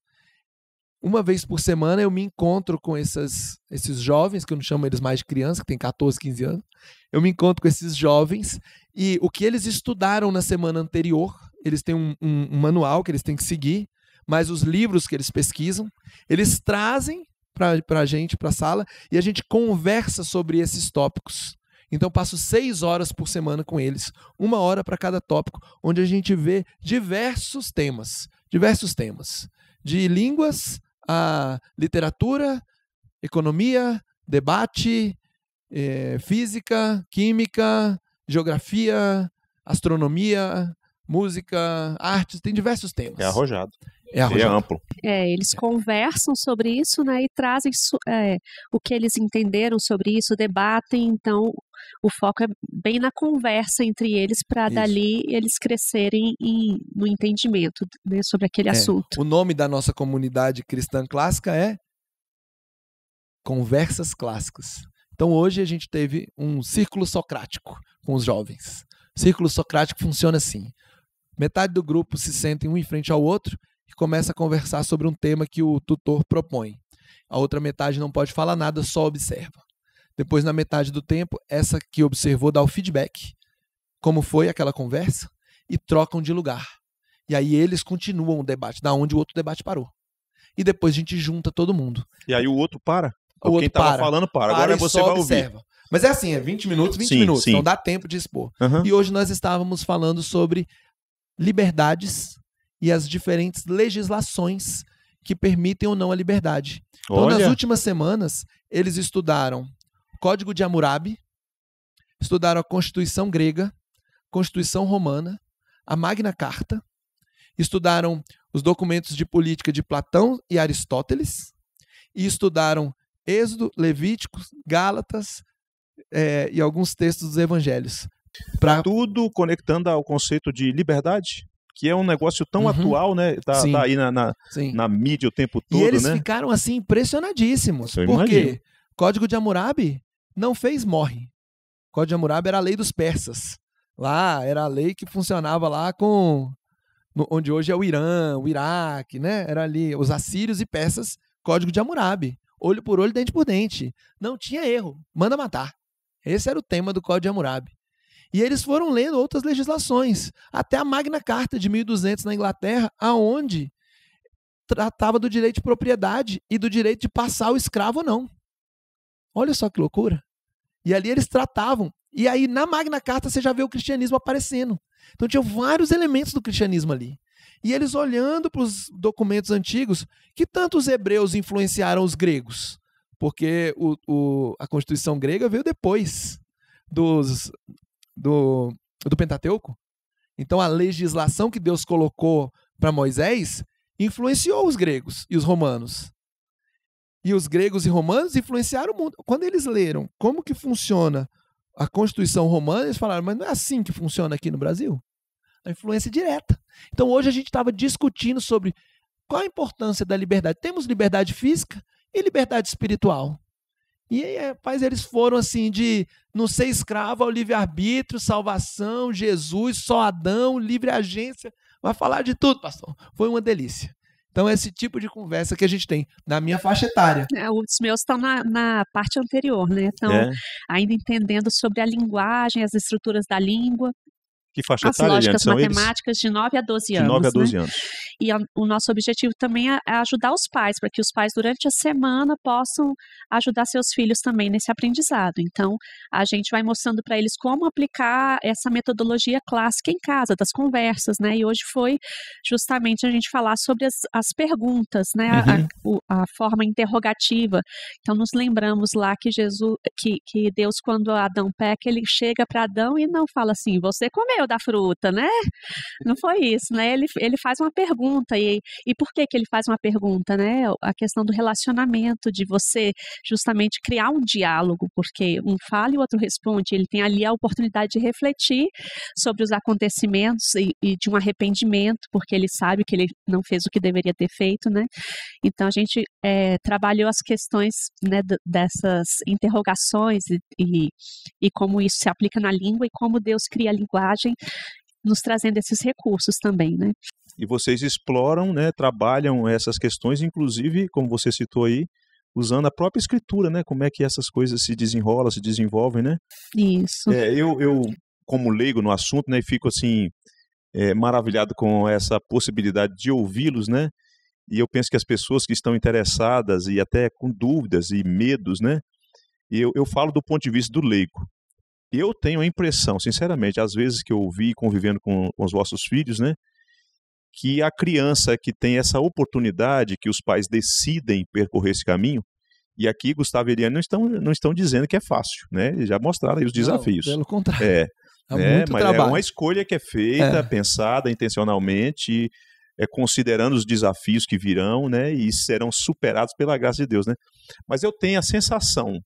Speaker 2: uma vez por semana eu me encontro com essas, esses jovens, que eu não chamo eles mais de crianças que tem 14, 15 anos. Eu me encontro com esses jovens e o que eles estudaram na semana anterior, eles têm um, um, um manual que eles têm que seguir, mas os livros que eles pesquisam, eles trazem para a gente, para a sala, e a gente conversa sobre esses tópicos. Então passo seis horas por semana com eles, uma hora para cada tópico, onde a gente vê diversos temas, diversos temas, de línguas a literatura, economia, debate, é, física, química, geografia, astronomia, música, artes, tem diversos temas. É arrojado.
Speaker 1: É, é, amplo.
Speaker 3: É, eles é. conversam sobre isso, né, e trazem é, o que eles entenderam sobre isso, debatem, então o foco é bem na conversa entre eles para dali eles crescerem em, no entendimento né, sobre aquele é. assunto.
Speaker 2: O nome da nossa comunidade cristã clássica é Conversas Clássicas. Então hoje a gente teve um círculo socrático com os jovens. O círculo socrático funciona assim: metade do grupo se sentem um em frente ao outro e começa a conversar sobre um tema que o tutor propõe. A outra metade não pode falar nada, só observa. Depois, na metade do tempo, essa que observou dá o feedback, como foi aquela conversa, e trocam de lugar. E aí eles continuam o debate, da onde o outro debate parou. E depois a gente junta todo mundo. E aí o outro para?
Speaker 1: O Quem outro tava para, falando para. para Agora você vai observa. ouvir.
Speaker 2: Mas é assim, é 20 minutos, 20 sim, minutos. Sim. Então dá tempo de expor. Uhum. E hoje nós estávamos falando sobre liberdades e as diferentes legislações que permitem ou não a liberdade. Então, Olha. nas últimas semanas, eles estudaram o Código de Hammurabi, estudaram a Constituição grega, Constituição romana, a Magna Carta, estudaram os documentos de política de Platão e Aristóteles, e estudaram Êxodo, Levíticos, Gálatas é, e alguns textos dos evangelhos. Pra... Tudo conectando ao
Speaker 1: conceito de liberdade? que é um negócio tão uhum. atual, né? Tá, tá aí na, na, na, mídia o tempo todo, E eles né? ficaram,
Speaker 2: assim, impressionadíssimos. Eu porque imagino. Código de Hammurabi não fez morre. Código de Hammurabi era a lei dos persas. Lá era a lei que funcionava lá com... No, onde hoje é o Irã, o Iraque, né? Era ali os assírios e persas, Código de Hammurabi. Olho por olho, dente por dente. Não tinha erro. Manda matar. Esse era o tema do Código de Hammurabi. E eles foram lendo outras legislações, até a Magna Carta de 1200 na Inglaterra, aonde tratava do direito de propriedade e do direito de passar o escravo ou não. Olha só que loucura. E ali eles tratavam. E aí na Magna Carta você já vê o cristianismo aparecendo. Então tinha vários elementos do cristianismo ali. E eles olhando para os documentos antigos, que tanto os hebreus influenciaram os gregos? Porque o, o, a Constituição grega veio depois dos, do, do Pentateuco. Então a legislação que Deus colocou para Moisés influenciou os gregos e os romanos. E os gregos e romanos influenciaram o mundo. Quando eles leram como que funciona a Constituição Romana, eles falaram, mas não é assim que funciona aqui no Brasil. A influência direta. Então hoje a gente estava discutindo sobre qual a importância da liberdade. Temos liberdade física e liberdade espiritual. E eh, aí, rapaz, eles foram assim de não ser escravo ao livre-arbítrio, salvação, Jesus, só Adão, livre agência. Vai falar de tudo, pastor. Foi uma delícia. Então, é esse tipo de conversa que a gente tem na minha faixa etária.
Speaker 3: É, os meus estão na, na, parte anterior, né? Estão é. ainda entendendo sobre a linguagem, as estruturas da língua. Que faixa As etária, lógicas matemáticas eles? de 9 a 12 anos. De 9 a 12 né? anos. E a, o nosso objetivo também é, é ajudar os pais, para que os pais, durante a semana, possam ajudar seus filhos também nesse aprendizado. Então, a gente vai mostrando para eles como aplicar essa metodologia clássica em casa, das conversas, né? E hoje foi justamente a gente falar sobre as, as perguntas, né? Uhum. A, a, a, forma interrogativa. Então, nos lembramos lá que Jesus, que, que Deus, quando Adão peca, ele chega para Adão e não fala assim: você comeu da fruta, né? Não foi isso, né? Ele, ele faz uma pergunta pergunta e, e por que, que ele faz uma pergunta, né? A questão do relacionamento, de você justamente criar um diálogo, porque um fala e o outro responde, ele tem ali a oportunidade de refletir sobre os acontecimentos e, e de um arrependimento, porque ele sabe que ele não fez o que deveria ter feito, né? Então a gente é, trabalhou as questões né, dessas interrogações e, e, e como isso se aplica na língua e como Deus cria a linguagem nos trazendo esses recursos também, né?
Speaker 1: e vocês exploram, né, trabalham essas questões, inclusive, como você citou aí, usando a própria escritura, né, como é que essas coisas se desenrolam, se desenvolvem, né?
Speaker 3: Isso. É,
Speaker 1: eu, eu, como leigo no assunto, né, fico assim, é, maravilhado com essa possibilidade de ouvi-los, né, e eu penso que as pessoas que estão interessadas e até com dúvidas e medos, né, eu, eu falo do ponto de vista do leigo, eu tenho a impressão, sinceramente, às vezes que eu ouvi convivendo com, com os vossos filhos, né, que a criança que tem essa oportunidade, que os pais decidem percorrer esse caminho, e aqui Gustavo e Eliane não estão, não estão dizendo que é fácil, né? Eles já mostraram aí os desafios. Não, pelo contrário. É, é, né? mas trabalho. é uma escolha que é feita, é. pensada intencionalmente, é, considerando os desafios que virão, né? E serão superados pela graça de Deus, né? Mas eu tenho a sensação,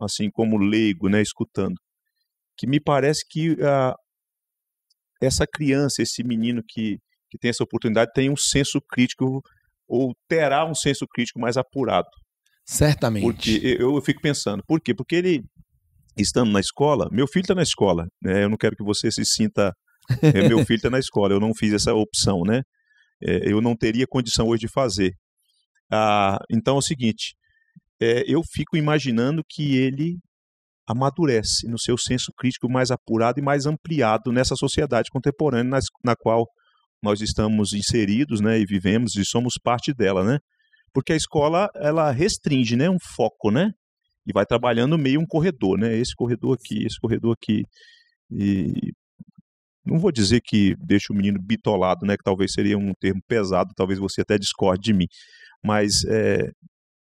Speaker 1: assim como leigo, né? Escutando, que me parece que a, ah, essa criança, esse menino que que tem essa oportunidade tem um senso crítico ou terá um senso crítico mais apurado. Certamente. Porque eu, eu fico pensando, por quê? Porque ele, estando na escola, meu filho está na escola, né? eu não quero que você se sinta, é, meu filho está na escola, eu não fiz essa opção, né? É, eu não teria condição hoje de fazer. Ah, então é o seguinte, é, eu fico imaginando que ele amadurece no seu senso crítico mais apurado e mais ampliado nessa sociedade contemporânea nas, na qual nós estamos inseridos, né, e vivemos e somos parte dela, né? Porque a escola ela restringe, né, um foco, né? E vai trabalhando meio um corredor, né? Esse corredor aqui, esse corredor aqui. E não vou dizer que deixa o menino bitolado, né? Que talvez seria um termo pesado, talvez você até discorde de mim. Mas é,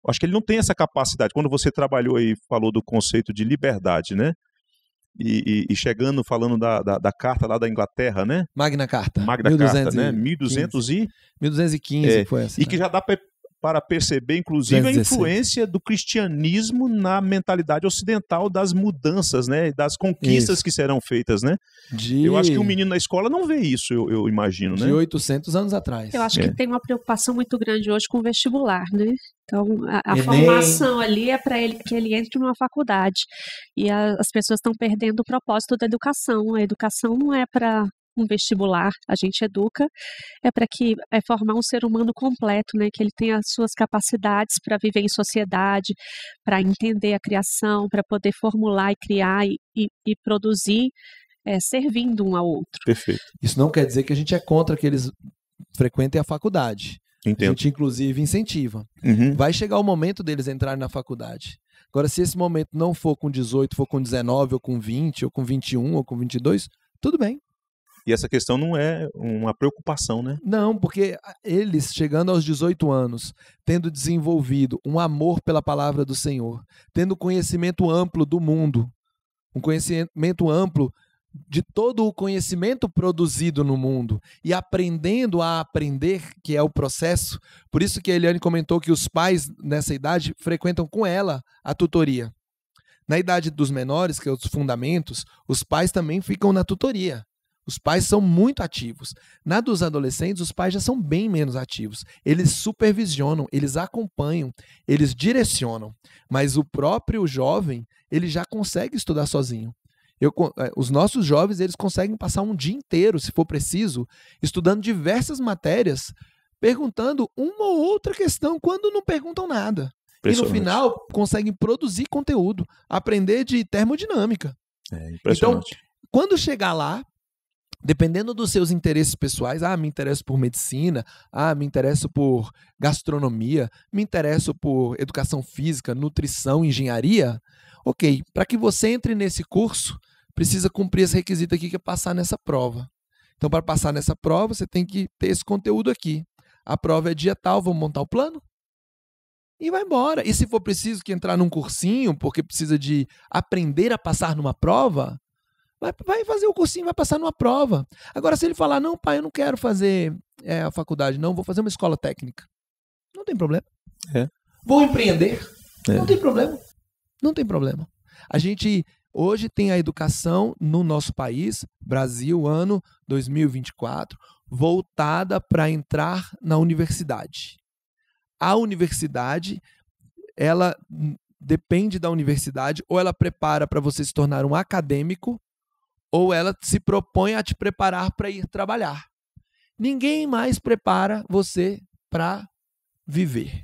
Speaker 1: acho que ele não tem essa capacidade. Quando você trabalhou e falou do conceito de liberdade, né? e, e, e, chegando, falando da, da, da, carta lá da Inglaterra, né?
Speaker 2: Magna Carta. Magna 1200 Carta, né? 1200 e... 1215 é, foi essa.
Speaker 1: E né? que já dá para para perceber, inclusive, a influência do cristianismo na mentalidade ocidental das mudanças, né? Das conquistas isso. que serão feitas, né? De... Eu acho que o um menino na escola não vê isso, eu, eu imagino, né? De 800 anos atrás. Eu acho é. que
Speaker 3: tem uma preocupação muito grande hoje com o vestibular, né? Então, a, a formação ali é para ele que ele entre numa faculdade. E a, as pessoas estão perdendo o propósito da educação. A educação não é para um vestibular, a gente educa, é para que é formar um ser humano completo, né, que ele tenha as suas capacidades para viver em sociedade, para entender a criação, para poder formular e criar e, e, e produzir, é, servindo um ao outro.
Speaker 2: Perfeito. Isso não quer dizer que a gente é contra que eles frequentem a faculdade. Entendo. A gente, inclusive, incentiva. Uhum. Vai chegar o momento deles entrarem na faculdade. Agora, se esse momento não for com 18, for com 19, ou com 20, ou com 21, ou com 22, tudo bem. E essa questão não é uma preocupação, né? Não, porque ah, eles, chegando aos 18 anos, tendo desenvolvido um amor pela palavra do Senhor, tendo conhecimento amplo do mundo, um conhecimento amplo de todo o conhecimento produzido no mundo e aprendendo a aprender, que é o processo. Por isso que a Eliane comentou que os pais nessa idade frequentam com ela a tutoria. Na idade dos menores, que é os fundamentos, os pais também ficam na tutoria. Os pais são muito ativos. Na dos adolescentes, os pais já são bem menos ativos. Eles supervisionam, eles acompanham, eles direcionam. Mas o próprio jovem, ele já consegue estudar sozinho. Eu, eh, os nossos jovens, eles conseguem passar um dia inteiro, se for preciso, estudando diversas matérias, perguntando uma ou outra questão, quando não perguntam nada. E no final, conseguem produzir conteúdo, aprender de termodinâmica.
Speaker 1: É impressionante.
Speaker 2: Então, quando chegar lá, dependendo dos seus interesses pessoais, ah, me interesso por medicina, ah, me interesso por gastronomia, me interesso por educação física, nutrição, engenharia. Ok, para que você entre nesse curso, precisa cumprir esse requisito aqui que é passar nessa prova. Então, para passar nessa prova, você tem que ter esse conteúdo aqui. A prova é dia tal, vamos montar o plano? E vai embora. E se for preciso que entrar num cursinho, porque precisa de aprender a passar numa prova, Vai, vai fazer o cursinho, vai passar numa prova. Agora, se ele falar, não, pai, eu não quero fazer é, a faculdade, não, vou fazer uma escola técnica. Não tem problema. É. Vou empreender. É. Não tem problema. Não tem problema. A gente hoje tem a educação no nosso país, Brasil, ano 2024, voltada para entrar na universidade. A universidade, ela depende da universidade, ou ela prepara para você se tornar um acadêmico, ou ela se propõe a te preparar para ir trabalhar. Ninguém mais prepara você para viver,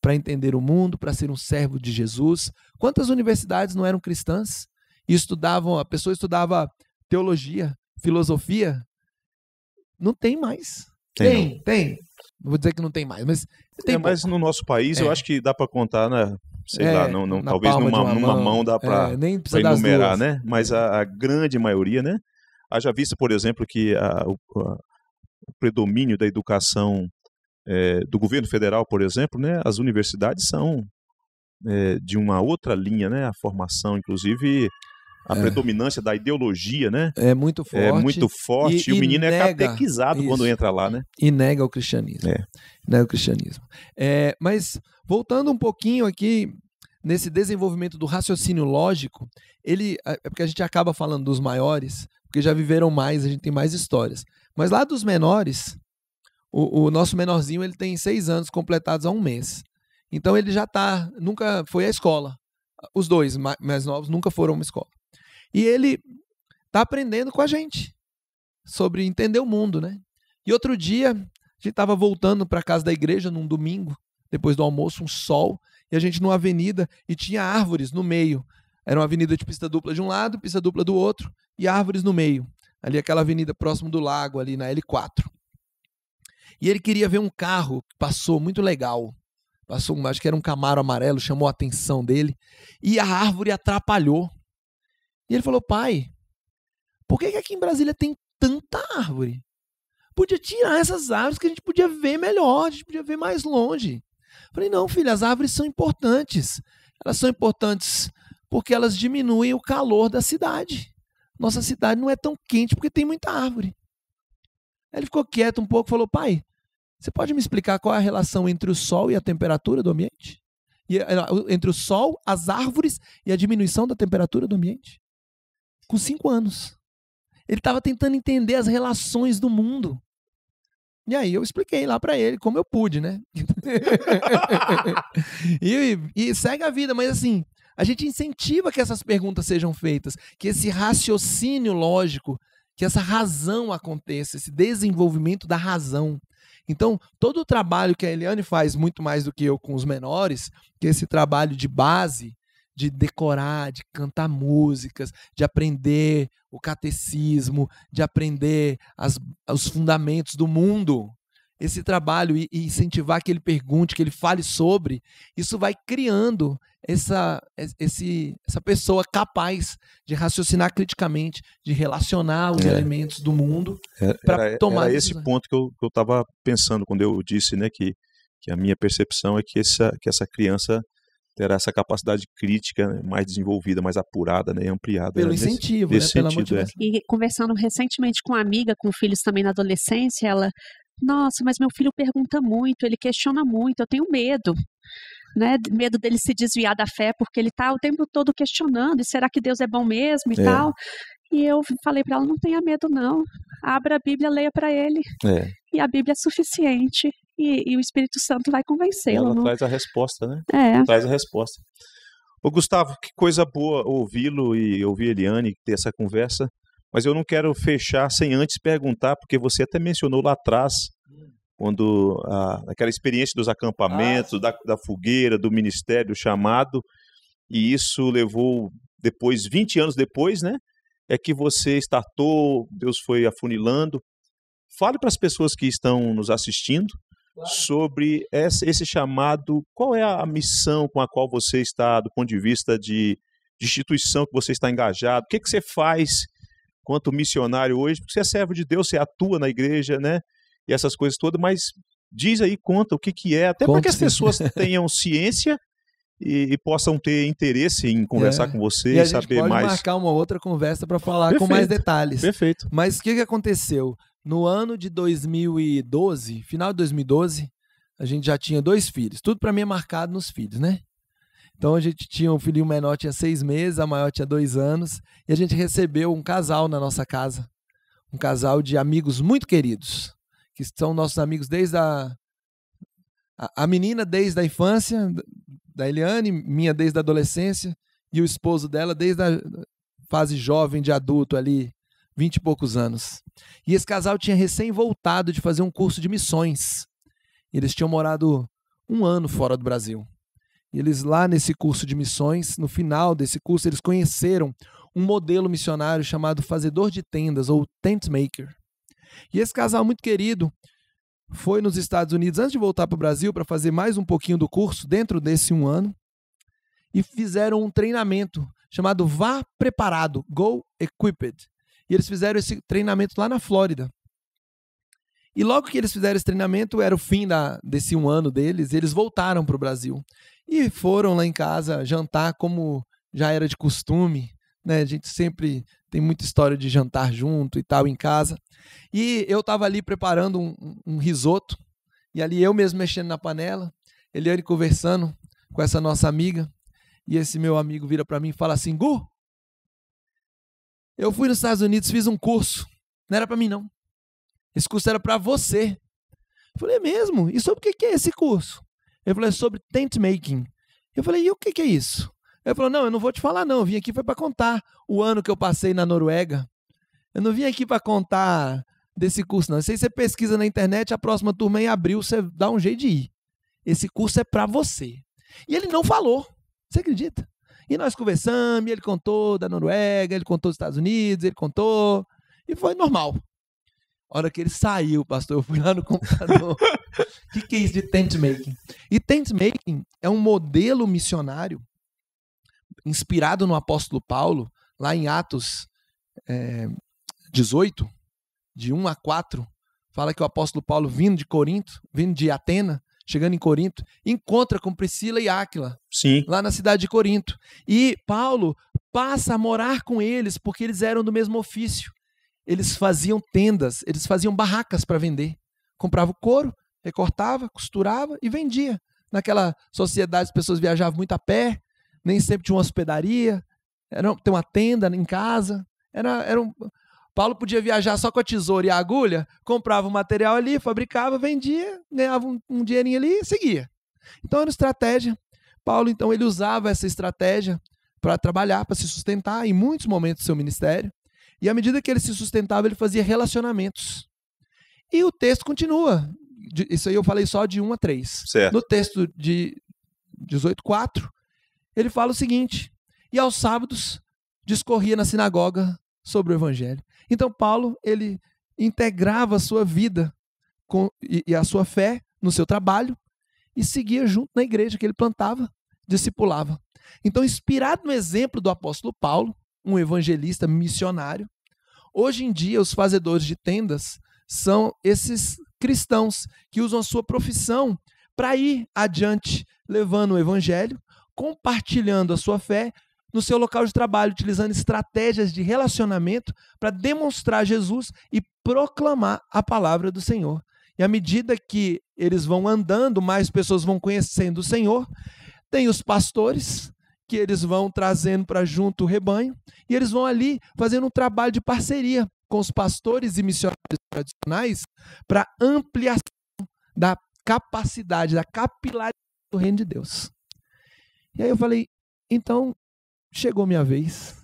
Speaker 2: para entender o mundo, para ser um servo de Jesus. Quantas universidades não eram cristãs e estudavam, a pessoa estudava teologia, filosofia? Não tem mais. Tem, tem. tem. Vou dizer que não tem mais, mas é, tem é, mas no
Speaker 1: nosso país é. eu acho que dá para contar, né? sei é, lá, não, não talvez numa, numa mão. mão dá para é, enumerar, né? Mas a, a, grande maioria, né? Haja visto, por exemplo, que a, o, a, o, predomínio da educação é, do governo federal, por exemplo, né? As universidades são é, de uma outra linha, né? A formação, inclusive, a é. predominância da ideologia, né?
Speaker 2: É muito é forte. É muito forte. E, e o menino é nega, é catequizado isso. quando entra lá, né? E nega o cristianismo. É. Nega o cristianismo. É, mas Voltando um pouquinho aqui nesse desenvolvimento do raciocínio lógico, ele é, é porque a gente acaba falando dos maiores, porque já viveram mais, a gente tem mais histórias. Mas lá dos menores, o, o nosso menorzinho ele tem seis anos completados há um mês. Então ele já está nunca foi à escola. Os dois mais novos nunca foram à escola. E ele está aprendendo com a gente sobre entender o mundo, né? E outro dia, a gente estava voltando para casa da igreja num domingo, depois do almoço, um sol, e a gente numa avenida e tinha árvores no meio. Era uma avenida de pista dupla de um lado, pista dupla do outro, e árvores no meio. Ali aquela avenida próximo do lago, ali na L4. E ele queria ver um carro que passou muito legal. Passou, acho que era um Camaro amarelo, chamou a atenção dele. E a árvore atrapalhou. E ele falou: pai, por que, que aqui em Brasília tem tanta árvore? Podia tirar essas árvores que a gente podia ver melhor, a gente podia ver mais longe. Falei, não, filho, as árvores são importantes. Elas são importantes porque elas diminuem o calor da cidade. Nossa cidade não é tão quente porque tem muita árvore. Aí ele ficou quieto um pouco e falou, pai, você pode me explicar qual é a relação entre o sol e a temperatura do ambiente? E, eh, entre o sol, as árvores e a diminuição da temperatura do ambiente? Com cinco anos. Ele estava tentando entender as relações do mundo. E aí eu expliquei lá para ele como eu pude, né? e, e segue a vida, mas assim, a gente incentiva que essas perguntas sejam feitas, que esse raciocínio lógico, que essa razão aconteça, esse desenvolvimento da razão. Então, todo o trabalho que a Eliane faz, muito mais do que eu com os menores, que é esse trabalho de base, de decorar, de cantar músicas, de aprender o catecismo, de aprender as, os fundamentos do mundo. Esse trabalho e, incentivar que ele pergunte, que ele fale sobre, isso vai criando essa, esse, essa pessoa capaz de raciocinar criticamente, de relacionar os é. elementos do mundo é, para tomar. Era esse
Speaker 1: ponto que eu estava pensando quando eu disse né, que, que a minha percepção é que essa, que essa criança terá essa capacidade crítica né, mais desenvolvida, mais apurada, né, ampliada. Pelo né, incentivo, nesse, né, nesse sentido, é.
Speaker 3: E conversando recentemente com uma amiga com filhos também na adolescência, ela, nossa, mas meu filho pergunta muito, ele questiona muito, eu tenho medo. Né, medo dele se desviar da fé porque ele está o tempo todo questionando e será que Deus é bom mesmo e é. tal e eu falei para ela não tenha medo não abra a Bíblia leia para ele é. e a Bíblia é suficiente e, e o Espírito Santo vai convencê-lo. Ela não... É?
Speaker 1: traz a resposta, né? É. Traz a resposta. Ô, Gustavo, que coisa boa ouvi-lo e ouvir Eliane ter essa conversa, mas eu não quero fechar sem antes perguntar, porque você até mencionou lá atrás, quando a, aquela experiência dos acampamentos, ah, da, da fogueira, do ministério, do chamado, e isso levou depois, 20 anos depois, né? É que você startou, Deus foi afunilando. Fale para as pessoas que estão nos assistindo sobre esse chamado, qual é a missão com a qual você está, do ponto de vista de, de instituição que você está engajado, o que, que você faz quanto missionário hoje, porque você é servo de Deus, você atua na igreja, né? E essas coisas todas, mas diz aí, conta o que, que é, até para que as pessoas tenham ciência e, e, possam ter interesse em conversar é. com você e, e saber mais. Pode marcar
Speaker 2: uma outra conversa para falar Perfeito. com mais detalhes. Perfeito. Mas o que, que aconteceu? No ano de 2012, final de 2012, a gente já tinha dois filhos. Tudo para mim é marcado nos filhos, né? Então a gente tinha um filhinho menor tinha seis meses, a maior tinha dois anos, e a gente recebeu um casal na nossa casa, um casal de amigos muito queridos, que são nossos amigos desde a a, a menina desde a infância, da Eliane, minha desde a adolescência, e o esposo dela desde a fase jovem de adulto ali, vinte e poucos anos. E esse casal tinha recém voltado de fazer um curso de missões. Eles tinham morado um ano fora do Brasil. E eles lá nesse curso de missões, no final desse curso, eles conheceram um modelo missionário chamado Fazedor de Tendas, ou Tent Maker. E esse casal muito querido foi nos Estados Unidos antes de voltar para o Brasil para fazer mais um pouquinho do curso dentro desse um ano e fizeram um treinamento chamado Vá Preparado, Go Equipped, e eles fizeram esse treinamento lá na Flórida. E logo que eles fizeram esse treinamento, era o fim da, desse um ano deles, eles voltaram para o Brasil. E foram lá em casa jantar como já era de costume, né? A gente sempre tem muita história de jantar junto e tal em casa. E eu estava ali preparando um, um, risoto, e ali eu mesmo mexendo na panela, Eliane conversando com essa nossa amiga, e esse meu amigo vira para mim e fala assim, Gu, eu fui nos Estados Unidos, fiz um curso. Não era para mim, não. Esse curso era para você. Eu falei, é mesmo? E sobre o que é esse curso? Ele falou, é sobre tent making. Eu falei, e o que é isso? Ele falou, não, eu não vou te falar, não. Eu vim aqui foi para contar o ano que eu passei na Noruega. Eu não vim aqui para contar desse curso, não. Se você pesquisa na internet, a próxima turma em abril, você dá um jeito de ir. Esse curso é para você. E ele não falou. Você acredita? E nós conversamos, e ele contou da Noruega, ele contou dos Estados Unidos, ele contou. E foi normal. A hora que ele saiu, pastor, eu fui lá no computador. O que, que é isso de tent making? E tent making é um modelo missionário inspirado no apóstolo Paulo, lá em Atos é, eh, 18, de 1 a 4, fala que o apóstolo Paulo, vindo de Corinto, vindo de Atena, chegando em Corinto, encontra com Priscila e Áquila, Sim. lá na cidade de Corinto. E Paulo passa a morar com eles, porque eles eram do mesmo ofício. Eles faziam tendas, eles faziam barracas para vender. Comprava o couro, recortava, costurava e vendia. Naquela sociedade, as pessoas viajavam muito a pé, nem sempre tinha uma hospedaria, era ter uma tenda em casa. Era, era um, Paulo podia viajar só com a tesoura e a agulha, comprava o material ali, fabricava, vendia, ganhava um, um dinheirinho ali e seguia. Então era estratégia. Paulo, então, ele usava essa estratégia para trabalhar, para se sustentar em muitos momentos do seu ministério. E à medida que ele se sustentava, ele fazia relacionamentos. E o texto continua. Isso aí eu falei só de 1 a 3. Certo. No texto de 18,4, ele fala o seguinte: E aos sábados discorria na sinagoga sobre o evangelho. Então Paulo, ele integrava a sua vida com, e, e a sua fé no seu trabalho e seguia junto na igreja que ele plantava, discipulava. Então, inspirado no exemplo do apóstolo Paulo, um evangelista missionário, hoje em dia os fazedores de tendas são esses cristãos que usam a sua profissão para ir adiante levando o evangelho, compartilhando a sua fé no seu local de trabalho, utilizando estratégias de relacionamento para demonstrar Jesus e proclamar a palavra do Senhor. E à medida que eles vão andando, mais pessoas vão conhecendo o Senhor. Tem os pastores, que eles vão trazendo para junto o rebanho, e eles vão ali fazendo um trabalho de parceria com os pastores e missionários tradicionais para ampliação da capacidade, da capilaridade do reino de Deus. E aí eu falei, então, chegou minha vez.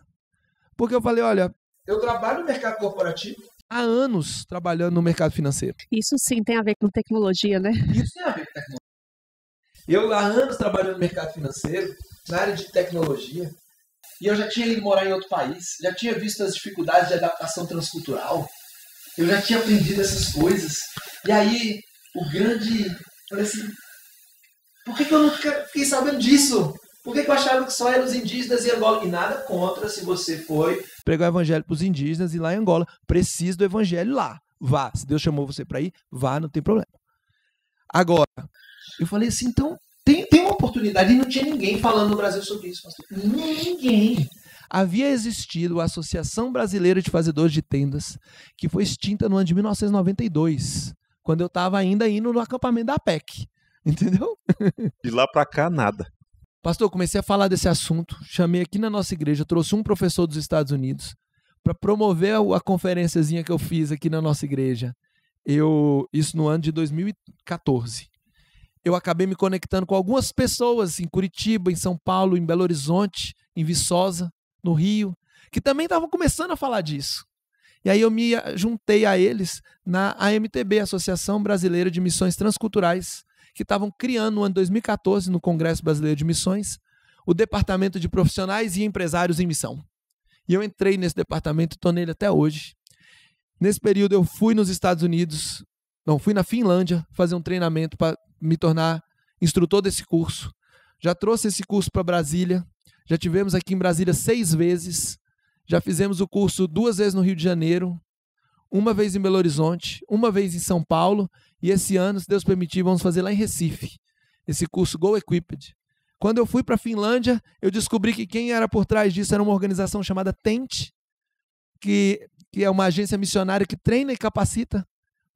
Speaker 2: Porque eu falei, olha.
Speaker 3: Eu trabalho no mercado corporativo.
Speaker 2: Há anos trabalhando no mercado
Speaker 3: financeiro. Isso sim tem a ver com tecnologia, né? Isso tem a ver com tecnologia.
Speaker 2: Eu há anos trabalhando no mercado financeiro, na área de tecnologia. E eu já tinha ido morar em outro país, já tinha visto as dificuldades de adaptação transcultural. Eu já tinha aprendido essas coisas. E aí, o grande. Eu falei assim: por que, que eu não fiquei sabendo disso? Por que, que eu achava que só eram os indígenas em Angola? E nada contra se você foi pregar o evangelho para os indígenas e lá em Angola. Precisa do evangelho lá. Vá. Se Deus chamou você para ir, vá, não tem problema. Agora, eu falei assim, então tem, tem uma oportunidade e não tinha ninguém falando no Brasil sobre isso. Pastor. Ninguém. Havia existido a Associação Brasileira de Fazedores de Tendas, que foi extinta no ano de 1992, quando eu estava ainda indo no acampamento da PEC. Entendeu? De
Speaker 1: lá para cá, nada.
Speaker 2: Pastor, comecei a falar desse assunto, chamei aqui na nossa igreja, trouxe um professor dos Estados Unidos para promover a conferenciazinha que eu fiz aqui na nossa igreja. Eu isso no ano de 2014. Eu acabei me conectando com algumas pessoas em Curitiba, em São Paulo, em Belo Horizonte, em Viçosa, no Rio, que também estavam começando a falar disso. E aí eu me ah, juntei a eles na AMTB, Associação Brasileira de Missões Transculturais, que estavam criando no ano 2014, no Congresso Brasileiro de Missões, o Departamento de Profissionais e Empresários em Missão. E eu entrei nesse departamento, estou nele até hoje. Nesse período eu fui nos Estados Unidos, não, fui na Finlândia fazer um treinamento para me tornar instrutor desse curso. Já trouxe esse curso para Brasília, já tivemos aqui em Brasília seis vezes, já fizemos o curso duas vezes no Rio de Janeiro, uma vez em Belo Horizonte, uma vez em São Paulo e esse ano, se Deus permitir, vamos fazer lá em Recife, esse curso Go Equipped. Quando eu fui para a Finlândia, eu descobri que quem era por trás disso era uma organização chamada Tente, que, que é uma agência missionária que treina e capacita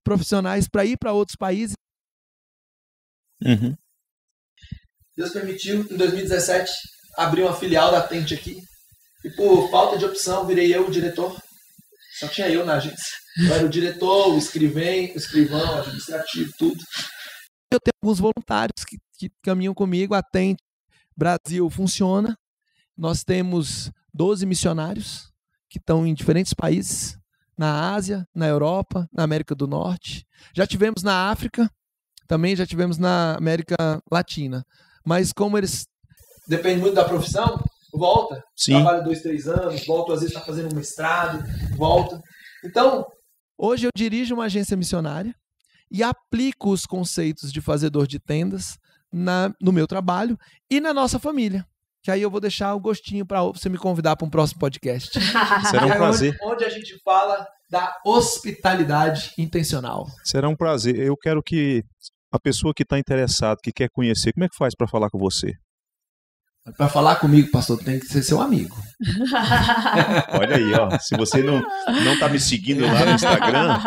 Speaker 2: profissionais para ir para outros países. Uhum. Deus permitiu, em 2017, abrir uma filial da Tente aqui. E por falta de opção, virei eu o diretor. Só então, tinha eu na agência. Eu era o diretor, o escrivão, o escrivão, administrativo, tudo. Eu tenho alguns voluntários que, que caminham comigo, atente. Brasil funciona. Nós temos 12 missionários que estão em diferentes países, na Ásia, na Europa, na América do Norte. Já tivemos na África, também já tivemos na América Latina. Mas como eles. Depende muito da profissão, volta, Sim. trabalha dois, três anos, volta, às vezes está fazendo um mestrado, volta. Então. Hoje eu dirijo uma agência missionária e aplico os conceitos de fazedor de tendas na, no meu trabalho e na nossa família. Que aí eu vou deixar o gostinho para você me convidar para um próximo podcast. Será um prazer. Onde, onde a gente fala da hospitalidade intencional.
Speaker 1: Será um prazer. Eu quero que a pessoa que está interessada, que quer conhecer, como é que faz para falar com você?
Speaker 2: Para falar comigo, pastor, tem que ser seu amigo.
Speaker 1: Olha aí, ó. Se você não, não tá me seguindo lá no Instagram,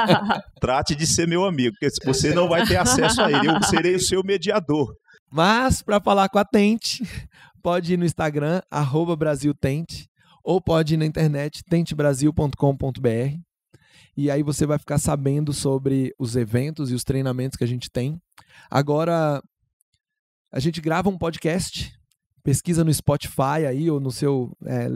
Speaker 1: trate de ser meu amigo, porque você não vai ter acesso a ele. Eu serei o
Speaker 2: seu mediador. Mas, para falar com a Tente, pode ir no Instagram, BrasilTente, ou pode ir na internet, tentebrasil.com.br. E aí você vai ficar sabendo sobre os eventos e os treinamentos que a gente tem. Agora, a gente grava um podcast pesquisa no Spotify aí ou no seu é,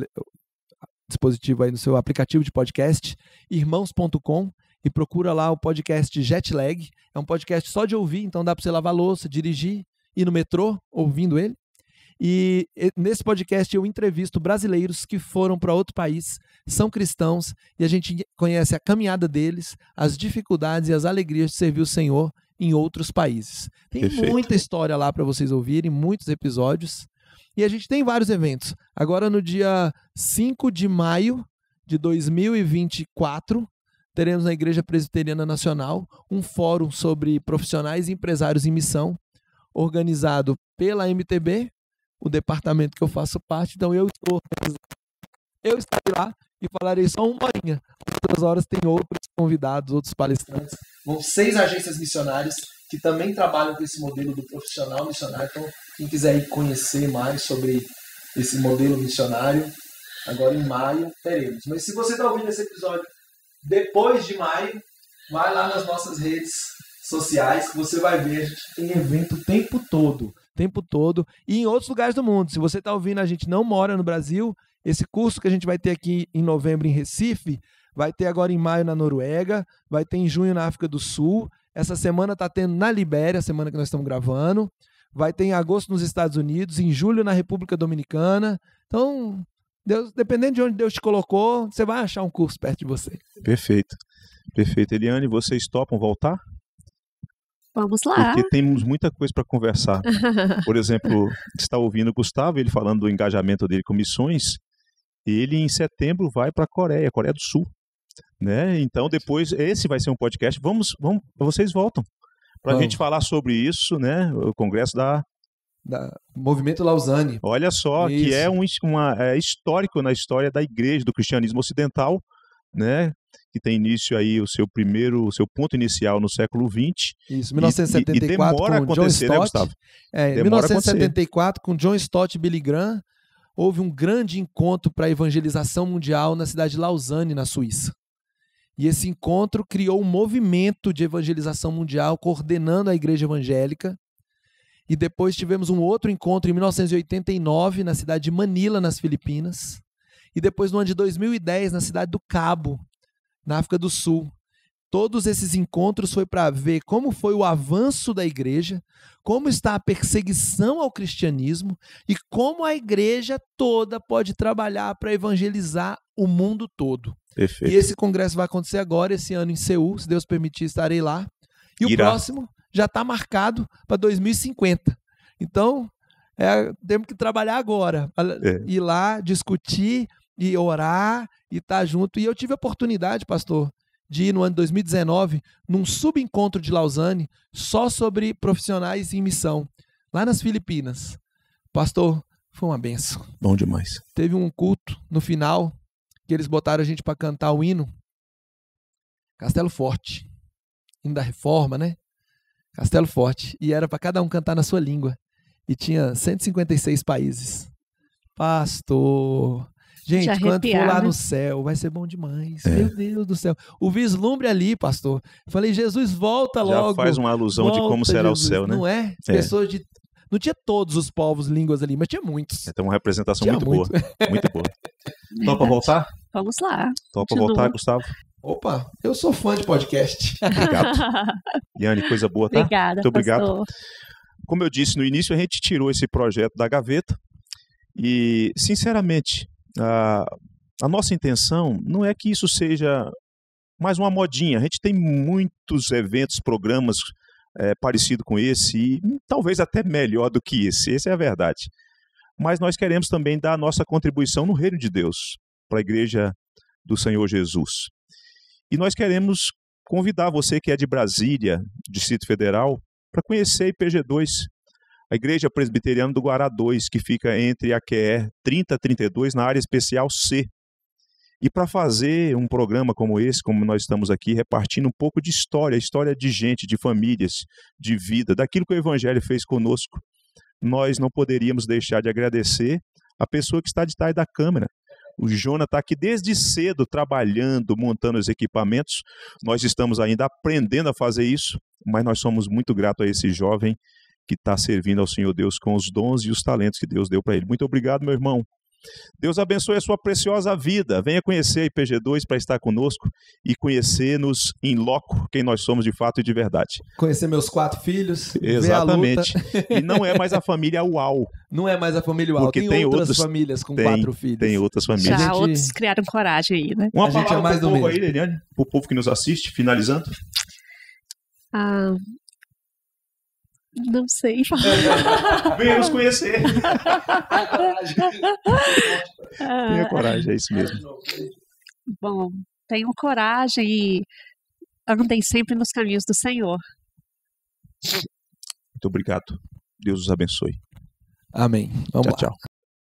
Speaker 2: dispositivo aí, no seu aplicativo de podcast, irmãos.com e procura lá o podcast Jetlag. É um podcast só de ouvir, então dá para você lavar louça, dirigir, ir no metrô ouvindo ele. E nesse podcast eu entrevisto brasileiros que foram para outro país, são cristãos, e a gente conhece a caminhada deles, as dificuldades e as alegrias de servir o Senhor em outros países. Tem Perfeito. muita história lá para vocês ouvirem, muitos episódios. E a gente tem vários eventos. Agora, no dia 5 de maio de 2024, teremos na Igreja Presbiteriana Nacional um fórum sobre profissionais e empresários em missão, organizado pela MTB, o departamento que eu faço parte. Então, eu estou eu estarei lá e falarei só uma horinha. Outras horas tem outros convidados, outros palestrantes. Vão seis agências missionárias que também trabalham com esse modelo do profissional missionário. Então, quem quiser ir conhecer mais sobre esse modelo missionário, agora em maio teremos. Mas se você está ouvindo esse episódio depois de maio, vai lá nas nossas redes sociais que você vai ver. A gente tem evento o tempo todo. Tempo todo e em outros lugares do mundo. Se você está ouvindo, a gente não mora no Brasil. Esse curso que a gente vai ter aqui em novembro em Recife, vai ter agora em maio na Noruega, vai ter em junho na África do Sul essa semana está tendo na Libéria, a semana que nós estamos gravando. Vai ter em agosto nos Estados Unidos, em julho na República Dominicana. Então, Deus, dependendo de onde Deus te colocou, você vai achar um curso perto de você.
Speaker 1: Perfeito. Perfeito. Eliane, vocês topam voltar?
Speaker 3: Vamos lá. Porque
Speaker 1: temos muita coisa para conversar.
Speaker 3: Por
Speaker 1: exemplo, está ouvindo o Gustavo, ele falando do engajamento dele com missões. Ele, em setembro, vai para a Coreia, Coreia do Sul. Né? Então, depois, esse vai ser um podcast. Vamos, vamos vocês voltam para a gente falar sobre isso, né? O Congresso da. da Movimento Lausanne. Olha só, isso. que é um uma, é histórico na história da igreja, do cristianismo ocidental, né? que tem início aí o seu primeiro, o seu ponto inicial no século XX. Isso, 1974 e, e demora com né, é, a acontecer, John Stott, né, Gustavo? É, 1974
Speaker 2: com John Stott e Billy Graham, houve um grande encontro para a evangelização mundial na cidade de Lausanne, na Suíça. E esse encontro criou um movimento de evangelização mundial coordenando a igreja evangélica. E depois tivemos um outro encontro em 1989 na cidade de Manila, nas Filipinas. E depois, no ano de 2010, na cidade do Cabo, na África do Sul. Todos esses encontros foi para ver como foi o avanço da igreja, como está a perseguição ao cristianismo e como a igreja toda pode trabalhar para evangelizar o mundo todo. Perfeito. E esse congresso vai acontecer agora, esse ano em Seul, se Deus permitir, estarei lá. E Irá. o próximo já está marcado para 2050. Então, é, temos que trabalhar agora. É. Ir lá, discutir e orar e estar tá junto. E eu tive a oportunidade, pastor, de ir no ano de 2019 num subencontro de Lausanne só sobre profissionais em missão, lá nas Filipinas. Pastor, foi uma benção.
Speaker 1: Bom demais.
Speaker 2: Teve um culto no final que eles botaram a gente para cantar o hino Castelo Forte. Hino da Reforma, né? Castelo Forte. E era para cada um cantar na sua língua. E tinha 156 países. Pastor, Gente, quando for lá no né? céu, vai ser bom demais. É. Meu Deus do céu. O vislumbre ali, pastor. falei, Jesus, volta Já logo. Já faz uma alusão volta, de como será Jesus. o céu, né? Não é? é. pessoas de. Não tinha todos os povos, línguas ali, mas tinha muitos. Então, uma representação tinha muito, muito boa. Muito boa. Topa voltar? Vamos lá.
Speaker 3: Topa voltar,
Speaker 1: Gustavo?
Speaker 2: Opa, eu sou fã de podcast. Obrigado.
Speaker 1: Yane, coisa boa, tá? Obrigada. Muito obrigado. Como eu disse no início, a gente tirou esse projeto da gaveta e, sinceramente, a, a nossa intenção não é que isso seja mais uma modinha. A gente tem muitos eventos, programas é, parecido com esse e hum, talvez até melhor do que esse. Essa é a verdade. Mas nós queremos também dar a nossa contribuição no reino de Deus, para a igreja do Senhor Jesus. E nós queremos convidar você que é de Brasília, Distrito Federal, para conhecer a IPG2 a Igreja Presbiteriana do Guará 2, que fica entre a QE 3032, na área especial C. E para fazer um programa como esse, como nós estamos aqui, repartindo um pouco de história, história de gente, de famílias, de vida, daquilo que o Evangelho fez conosco, nós não poderíamos deixar de agradecer a pessoa que está de trás da câmera. O Jonathan está aqui desde cedo trabalhando, montando os equipamentos. Nós estamos ainda aprendendo a fazer isso, mas nós somos muito gratos a esse jovem que está servindo ao Senhor Deus com os dons e os talentos que Deus deu para ele. Muito obrigado, meu irmão. Deus abençoe a sua preciosa vida. Venha conhecer a IPG2 para estar conosco e conhecer-nos em loco quem nós somos de fato e de verdade. Conhecer meus quatro filhos. Exatamente.
Speaker 2: E não é mais a família UAU. Não é mais a família UAU. Porque tem, tem outras outros, famílias com tem, quatro
Speaker 1: filhos. Tem outras famílias. Já gente... outros
Speaker 3: criaram coragem aí, né? Uma a palavra gente é mais do povo mesmo. aí, Liliane,
Speaker 1: para o povo que nos assiste, finalizando.
Speaker 3: Ah, não sei. Venha nos conhecer. Ah. Tenha coragem,
Speaker 1: é isso mesmo.
Speaker 3: Bom, tenham coragem e andem sempre nos caminhos do Senhor.
Speaker 1: Muito obrigado. Deus os abençoe. Amém. Vamos tchau, lá. tchau.